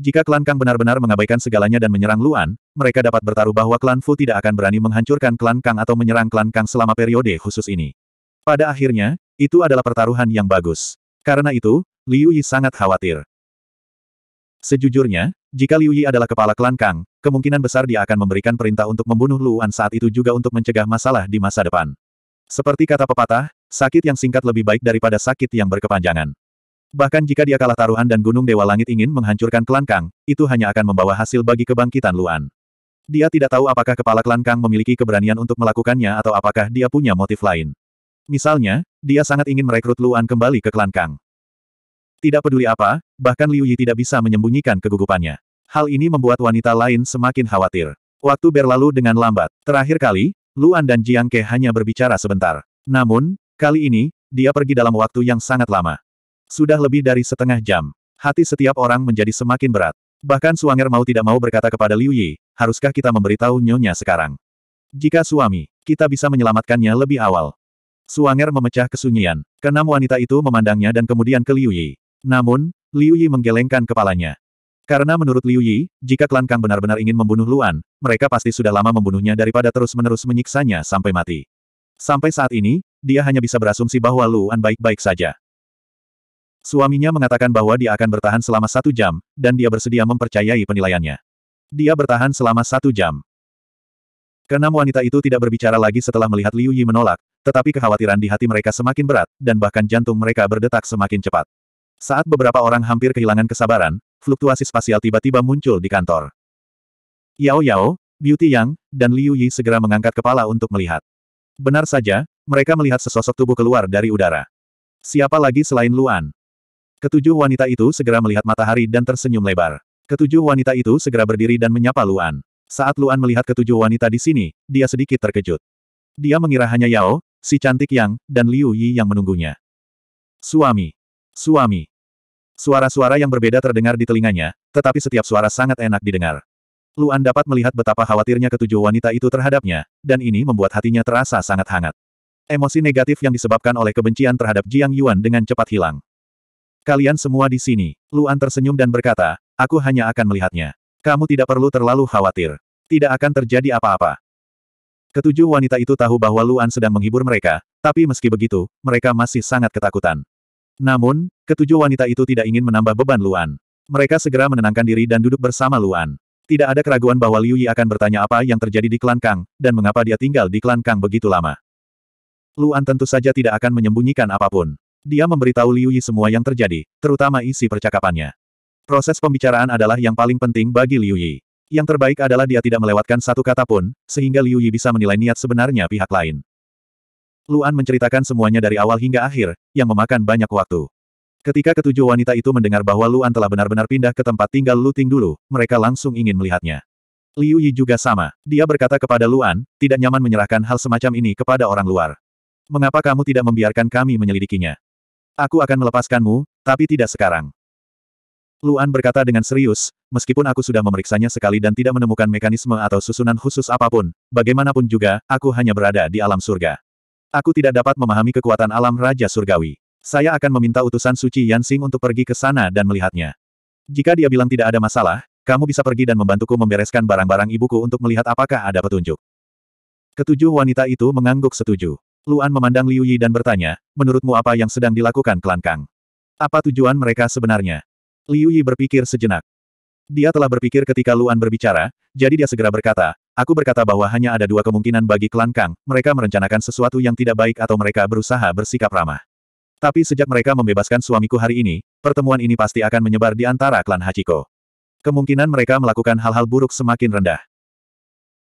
Jika klan Kang benar-benar mengabaikan segalanya dan menyerang Luan, mereka dapat bertaruh bahwa klan Fu tidak akan berani menghancurkan klan Kang atau menyerang klan Kang selama periode khusus ini. Pada akhirnya, itu adalah pertaruhan yang bagus. Karena itu, Liu Yi sangat khawatir. Sejujurnya, jika Liu Yi adalah kepala klan Kang, kemungkinan besar dia akan memberikan perintah untuk membunuh Luan saat itu juga untuk mencegah masalah di masa depan. Seperti kata pepatah, sakit yang singkat lebih baik daripada sakit yang berkepanjangan. Bahkan jika dia kalah taruhan dan Gunung Dewa Langit ingin menghancurkan klan Kang, itu hanya akan membawa hasil bagi kebangkitan Luan. Dia tidak tahu apakah kepala klan Kang memiliki keberanian untuk melakukannya atau apakah dia punya motif lain. Misalnya, dia sangat ingin merekrut Luan kembali ke klan Kang. Tidak peduli apa, bahkan Liu Yi tidak bisa menyembunyikan kegugupannya. Hal ini membuat wanita lain semakin khawatir. Waktu berlalu dengan lambat. Terakhir kali, Luan dan Jiang Ke hanya berbicara sebentar. Namun, kali ini, dia pergi dalam waktu yang sangat lama. Sudah lebih dari setengah jam. Hati setiap orang menjadi semakin berat. Bahkan Suanger mau tidak mau berkata kepada Liu Yi, haruskah kita memberitahu nyonya sekarang? Jika suami, kita bisa menyelamatkannya lebih awal. Suanger memecah kesunyian. Kenam wanita itu memandangnya dan kemudian ke Liu Yi. Namun, Liu Yi menggelengkan kepalanya. Karena menurut Liu Yi, jika klan Kang benar-benar ingin membunuh Luan, mereka pasti sudah lama membunuhnya daripada terus-menerus menyiksanya sampai mati. Sampai saat ini, dia hanya bisa berasumsi bahwa Luan baik-baik saja. Suaminya mengatakan bahwa dia akan bertahan selama satu jam, dan dia bersedia mempercayai penilaiannya. Dia bertahan selama satu jam. Keenam wanita itu tidak berbicara lagi setelah melihat Liu Yi menolak, tetapi kekhawatiran di hati mereka semakin berat, dan bahkan jantung mereka berdetak semakin cepat. Saat beberapa orang hampir kehilangan kesabaran, fluktuasi spasial tiba-tiba muncul di kantor. Yao Yao, Beauty Yang, dan Liu Yi segera mengangkat kepala untuk melihat. Benar saja, mereka melihat sesosok tubuh keluar dari udara. Siapa lagi selain Luan? Ketujuh wanita itu segera melihat matahari dan tersenyum lebar. Ketujuh wanita itu segera berdiri dan menyapa Luan. Saat Luan melihat ketujuh wanita di sini, dia sedikit terkejut. Dia mengira hanya Yao, si cantik Yang, dan Liu Yi yang menunggunya. Suami. Suami. Suara-suara yang berbeda terdengar di telinganya, tetapi setiap suara sangat enak didengar. Luan dapat melihat betapa khawatirnya ketujuh wanita itu terhadapnya, dan ini membuat hatinya terasa sangat hangat. Emosi negatif yang disebabkan oleh kebencian terhadap Jiang Yuan dengan cepat hilang. Kalian semua di sini, Luan tersenyum dan berkata, aku hanya akan melihatnya. Kamu tidak perlu terlalu khawatir. Tidak akan terjadi apa-apa. Ketujuh wanita itu tahu bahwa Luan sedang menghibur mereka, tapi meski begitu, mereka masih sangat ketakutan. Namun, ketujuh wanita itu tidak ingin menambah beban Luan. Mereka segera menenangkan diri dan duduk bersama Luan. Tidak ada keraguan bahwa Liu Yi akan bertanya apa yang terjadi di klan Kang, dan mengapa dia tinggal di klan Kang begitu lama. Luan tentu saja tidak akan menyembunyikan apapun. Dia memberitahu Liu Yi semua yang terjadi, terutama isi percakapannya. Proses pembicaraan adalah yang paling penting bagi Liu Yi. Yang terbaik adalah dia tidak melewatkan satu kata pun, sehingga Liu Yi bisa menilai niat sebenarnya pihak lain. Luan menceritakan semuanya dari awal hingga akhir, yang memakan banyak waktu. Ketika ketujuh wanita itu mendengar bahwa Luan telah benar-benar pindah ke tempat tinggal Luting dulu, mereka langsung ingin melihatnya. Liu Yi juga sama. Dia berkata kepada Luan, tidak nyaman menyerahkan hal semacam ini kepada orang luar. Mengapa kamu tidak membiarkan kami menyelidikinya? Aku akan melepaskanmu, tapi tidak sekarang. Luan berkata dengan serius, meskipun aku sudah memeriksanya sekali dan tidak menemukan mekanisme atau susunan khusus apapun, bagaimanapun juga, aku hanya berada di alam surga. Aku tidak dapat memahami kekuatan alam Raja Surgawi. Saya akan meminta utusan Suci Yansing untuk pergi ke sana dan melihatnya. Jika dia bilang tidak ada masalah, kamu bisa pergi dan membantuku membereskan barang-barang ibuku untuk melihat apakah ada petunjuk. Ketujuh wanita itu mengangguk setuju. Luan memandang Liu Yi dan bertanya, menurutmu apa yang sedang dilakukan klan Kang? Apa tujuan mereka sebenarnya? Liu Yi berpikir sejenak. Dia telah berpikir ketika Luan berbicara, jadi dia segera berkata, Aku berkata bahwa hanya ada dua kemungkinan bagi klan Kang, mereka merencanakan sesuatu yang tidak baik atau mereka berusaha bersikap ramah. Tapi sejak mereka membebaskan suamiku hari ini, pertemuan ini pasti akan menyebar di antara klan Hachiko. Kemungkinan mereka melakukan hal-hal buruk semakin rendah.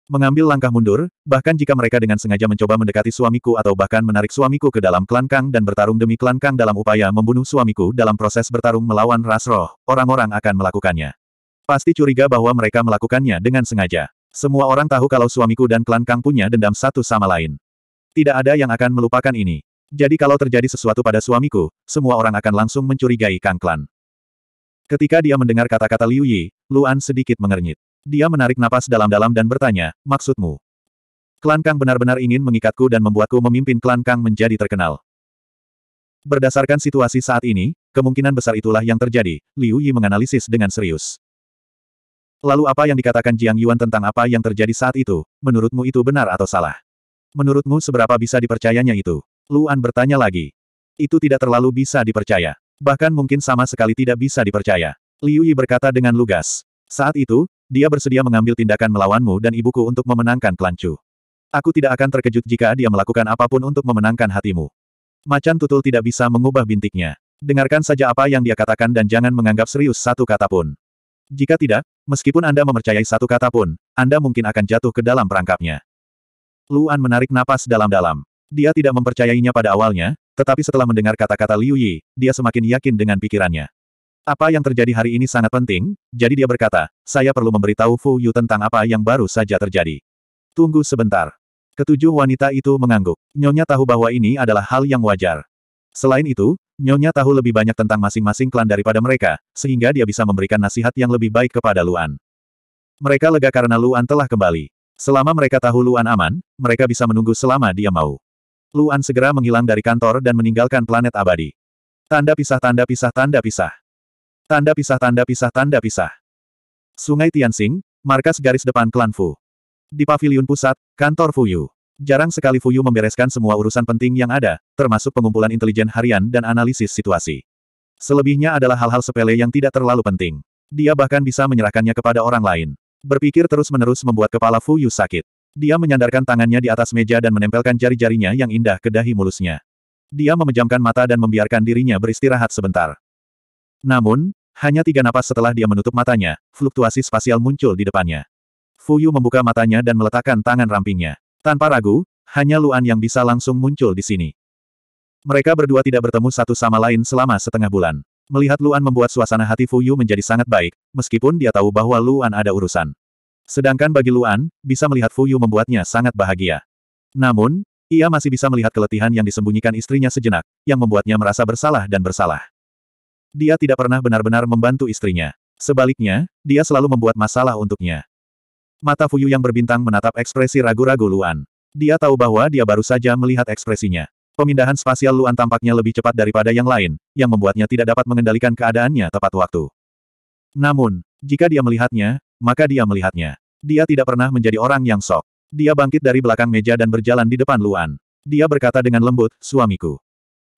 Mengambil langkah mundur, bahkan jika mereka dengan sengaja mencoba mendekati suamiku atau bahkan menarik suamiku ke dalam klan Kang dan bertarung demi klan Kang dalam upaya membunuh suamiku dalam proses bertarung melawan ras roh, orang-orang akan melakukannya. Pasti curiga bahwa mereka melakukannya dengan sengaja. Semua orang tahu kalau suamiku dan klan Kang punya dendam satu sama lain. Tidak ada yang akan melupakan ini. Jadi kalau terjadi sesuatu pada suamiku, semua orang akan langsung mencurigai Kang Klan. Ketika dia mendengar kata-kata Liu Yi, Luan sedikit mengernyit. Dia menarik napas dalam-dalam dan bertanya, maksudmu? Klan Kang benar-benar ingin mengikatku dan membuatku memimpin klan Kang menjadi terkenal. Berdasarkan situasi saat ini, kemungkinan besar itulah yang terjadi, Liu Yi menganalisis dengan serius. Lalu apa yang dikatakan Jiang Yuan tentang apa yang terjadi saat itu, menurutmu itu benar atau salah? Menurutmu seberapa bisa dipercayanya itu? Luan bertanya lagi. Itu tidak terlalu bisa dipercaya. Bahkan mungkin sama sekali tidak bisa dipercaya. Liu Yi berkata dengan lugas. Saat itu, dia bersedia mengambil tindakan melawanmu dan ibuku untuk memenangkan klan Aku tidak akan terkejut jika dia melakukan apapun untuk memenangkan hatimu. Macan tutul tidak bisa mengubah bintiknya. Dengarkan saja apa yang dia katakan dan jangan menganggap serius satu kata pun. Jika tidak, meskipun Anda mempercayai satu kata pun, Anda mungkin akan jatuh ke dalam perangkapnya. Luan menarik napas dalam-dalam. Dia tidak mempercayainya pada awalnya, tetapi setelah mendengar kata-kata Liu Yi, dia semakin yakin dengan pikirannya. Apa yang terjadi hari ini sangat penting, jadi dia berkata, saya perlu memberitahu Fu Yu tentang apa yang baru saja terjadi. Tunggu sebentar. Ketujuh wanita itu mengangguk. Nyonya tahu bahwa ini adalah hal yang wajar. Selain itu, Nyonya tahu lebih banyak tentang masing-masing klan daripada mereka, sehingga dia bisa memberikan nasihat yang lebih baik kepada Luan. Mereka lega karena Luan telah kembali. Selama mereka tahu Luan aman, mereka bisa menunggu selama dia mau. Luan segera menghilang dari kantor dan meninggalkan planet abadi. Tanda pisah tanda pisah tanda pisah. Tanda pisah tanda pisah tanda pisah. Sungai Tianxing, markas garis depan klan Fu. Di pavilion pusat, kantor Fuyu. Jarang sekali Fuyu membereskan semua urusan penting yang ada, termasuk pengumpulan intelijen harian dan analisis situasi. Selebihnya adalah hal-hal sepele yang tidak terlalu penting. Dia bahkan bisa menyerahkannya kepada orang lain. Berpikir terus-menerus membuat kepala Fuyu sakit. Dia menyandarkan tangannya di atas meja dan menempelkan jari-jarinya yang indah ke dahi mulusnya. Dia memejamkan mata dan membiarkan dirinya beristirahat sebentar. Namun, hanya tiga napas setelah dia menutup matanya, fluktuasi spasial muncul di depannya. Fuyu membuka matanya dan meletakkan tangan rampingnya. Tanpa ragu, hanya Luan yang bisa langsung muncul di sini. Mereka berdua tidak bertemu satu sama lain selama setengah bulan. Melihat Luan membuat suasana hati Fuyu menjadi sangat baik, meskipun dia tahu bahwa Luan ada urusan. Sedangkan bagi Luan, bisa melihat Fuyu membuatnya sangat bahagia. Namun, ia masih bisa melihat keletihan yang disembunyikan istrinya sejenak, yang membuatnya merasa bersalah dan bersalah. Dia tidak pernah benar-benar membantu istrinya. Sebaliknya, dia selalu membuat masalah untuknya. Mata Fuyu yang berbintang menatap ekspresi ragu-ragu Luan. Dia tahu bahwa dia baru saja melihat ekspresinya. Pemindahan spasial Luan tampaknya lebih cepat daripada yang lain, yang membuatnya tidak dapat mengendalikan keadaannya tepat waktu. Namun, jika dia melihatnya, maka dia melihatnya. Dia tidak pernah menjadi orang yang sok. Dia bangkit dari belakang meja dan berjalan di depan Luan. Dia berkata dengan lembut, suamiku.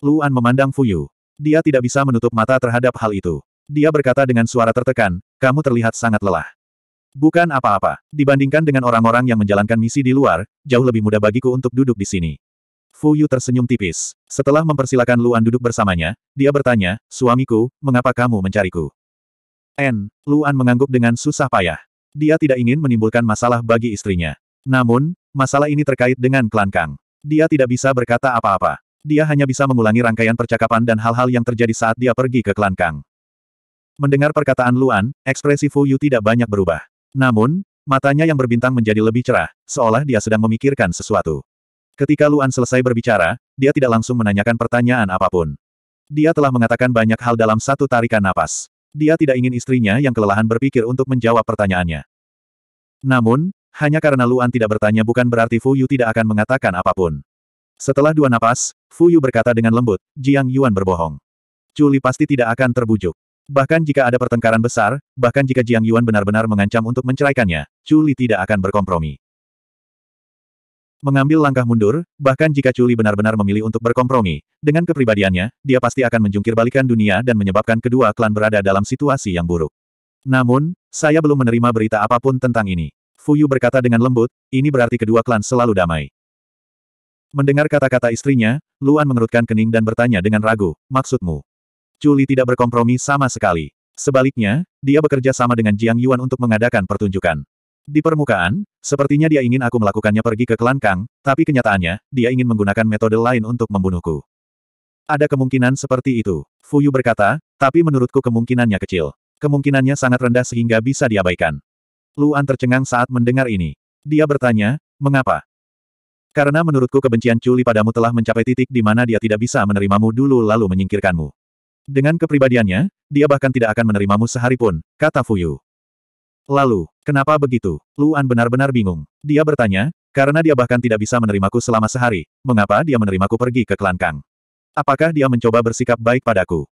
Luan memandang Fuyu. Dia tidak bisa menutup mata terhadap hal itu. Dia berkata dengan suara tertekan, kamu terlihat sangat lelah. Bukan apa-apa. Dibandingkan dengan orang-orang yang menjalankan misi di luar, jauh lebih mudah bagiku untuk duduk di sini. Fu Yu tersenyum tipis. Setelah mempersilahkan Luan duduk bersamanya, dia bertanya, Suamiku, mengapa kamu mencariku? N. Luan mengangguk dengan susah payah. Dia tidak ingin menimbulkan masalah bagi istrinya. Namun, masalah ini terkait dengan klan Kang. Dia tidak bisa berkata apa-apa. Dia hanya bisa mengulangi rangkaian percakapan dan hal-hal yang terjadi saat dia pergi ke klan Kang. Mendengar perkataan Luan, ekspresi Fu Yu tidak banyak berubah. Namun, matanya yang berbintang menjadi lebih cerah, seolah dia sedang memikirkan sesuatu. Ketika Luan selesai berbicara, dia tidak langsung menanyakan pertanyaan apapun. Dia telah mengatakan banyak hal dalam satu tarikan napas. Dia tidak ingin istrinya yang kelelahan berpikir untuk menjawab pertanyaannya. Namun, hanya karena Luan tidak bertanya bukan berarti Fu Yu tidak akan mengatakan apapun. Setelah dua napas, Fu Yu berkata dengan lembut, Jiang Yuan berbohong. Culi pasti tidak akan terbujuk. Bahkan jika ada pertengkaran besar, bahkan jika Jiang Yuan benar-benar mengancam untuk menceraikannya, Chu tidak akan berkompromi. Mengambil langkah mundur, bahkan jika Chu benar-benar memilih untuk berkompromi, dengan kepribadiannya, dia pasti akan menjungkir balikan dunia dan menyebabkan kedua klan berada dalam situasi yang buruk. Namun, saya belum menerima berita apapun tentang ini. Fuyu berkata dengan lembut, ini berarti kedua klan selalu damai. Mendengar kata-kata istrinya, Luan mengerutkan kening dan bertanya dengan ragu, maksudmu? Culi tidak berkompromi sama sekali. Sebaliknya, dia bekerja sama dengan Jiang Yuan untuk mengadakan pertunjukan. Di permukaan, sepertinya dia ingin aku melakukannya pergi ke klan Kang, tapi kenyataannya, dia ingin menggunakan metode lain untuk membunuhku. Ada kemungkinan seperti itu, Fu Yu berkata, tapi menurutku kemungkinannya kecil. Kemungkinannya sangat rendah sehingga bisa diabaikan. Luan tercengang saat mendengar ini. Dia bertanya, mengapa? Karena menurutku kebencian Culi padamu telah mencapai titik di mana dia tidak bisa menerimamu dulu lalu menyingkirkanmu. Dengan kepribadiannya, dia bahkan tidak akan menerimamu sehari pun, kata Fuyu. Lalu, kenapa begitu? Luan benar-benar bingung. Dia bertanya, karena dia bahkan tidak bisa menerimaku selama sehari, mengapa dia menerimaku pergi ke klan Kang? Apakah dia mencoba bersikap baik padaku?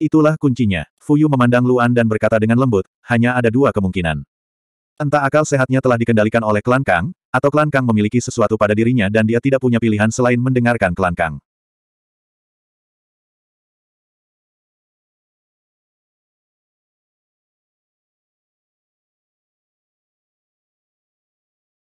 Itulah kuncinya. Fuyu memandang Luan dan berkata dengan lembut, hanya ada dua kemungkinan. Entah akal sehatnya telah dikendalikan oleh klan Kang, atau klan Kang memiliki sesuatu pada dirinya dan dia tidak punya pilihan selain mendengarkan klan Kang.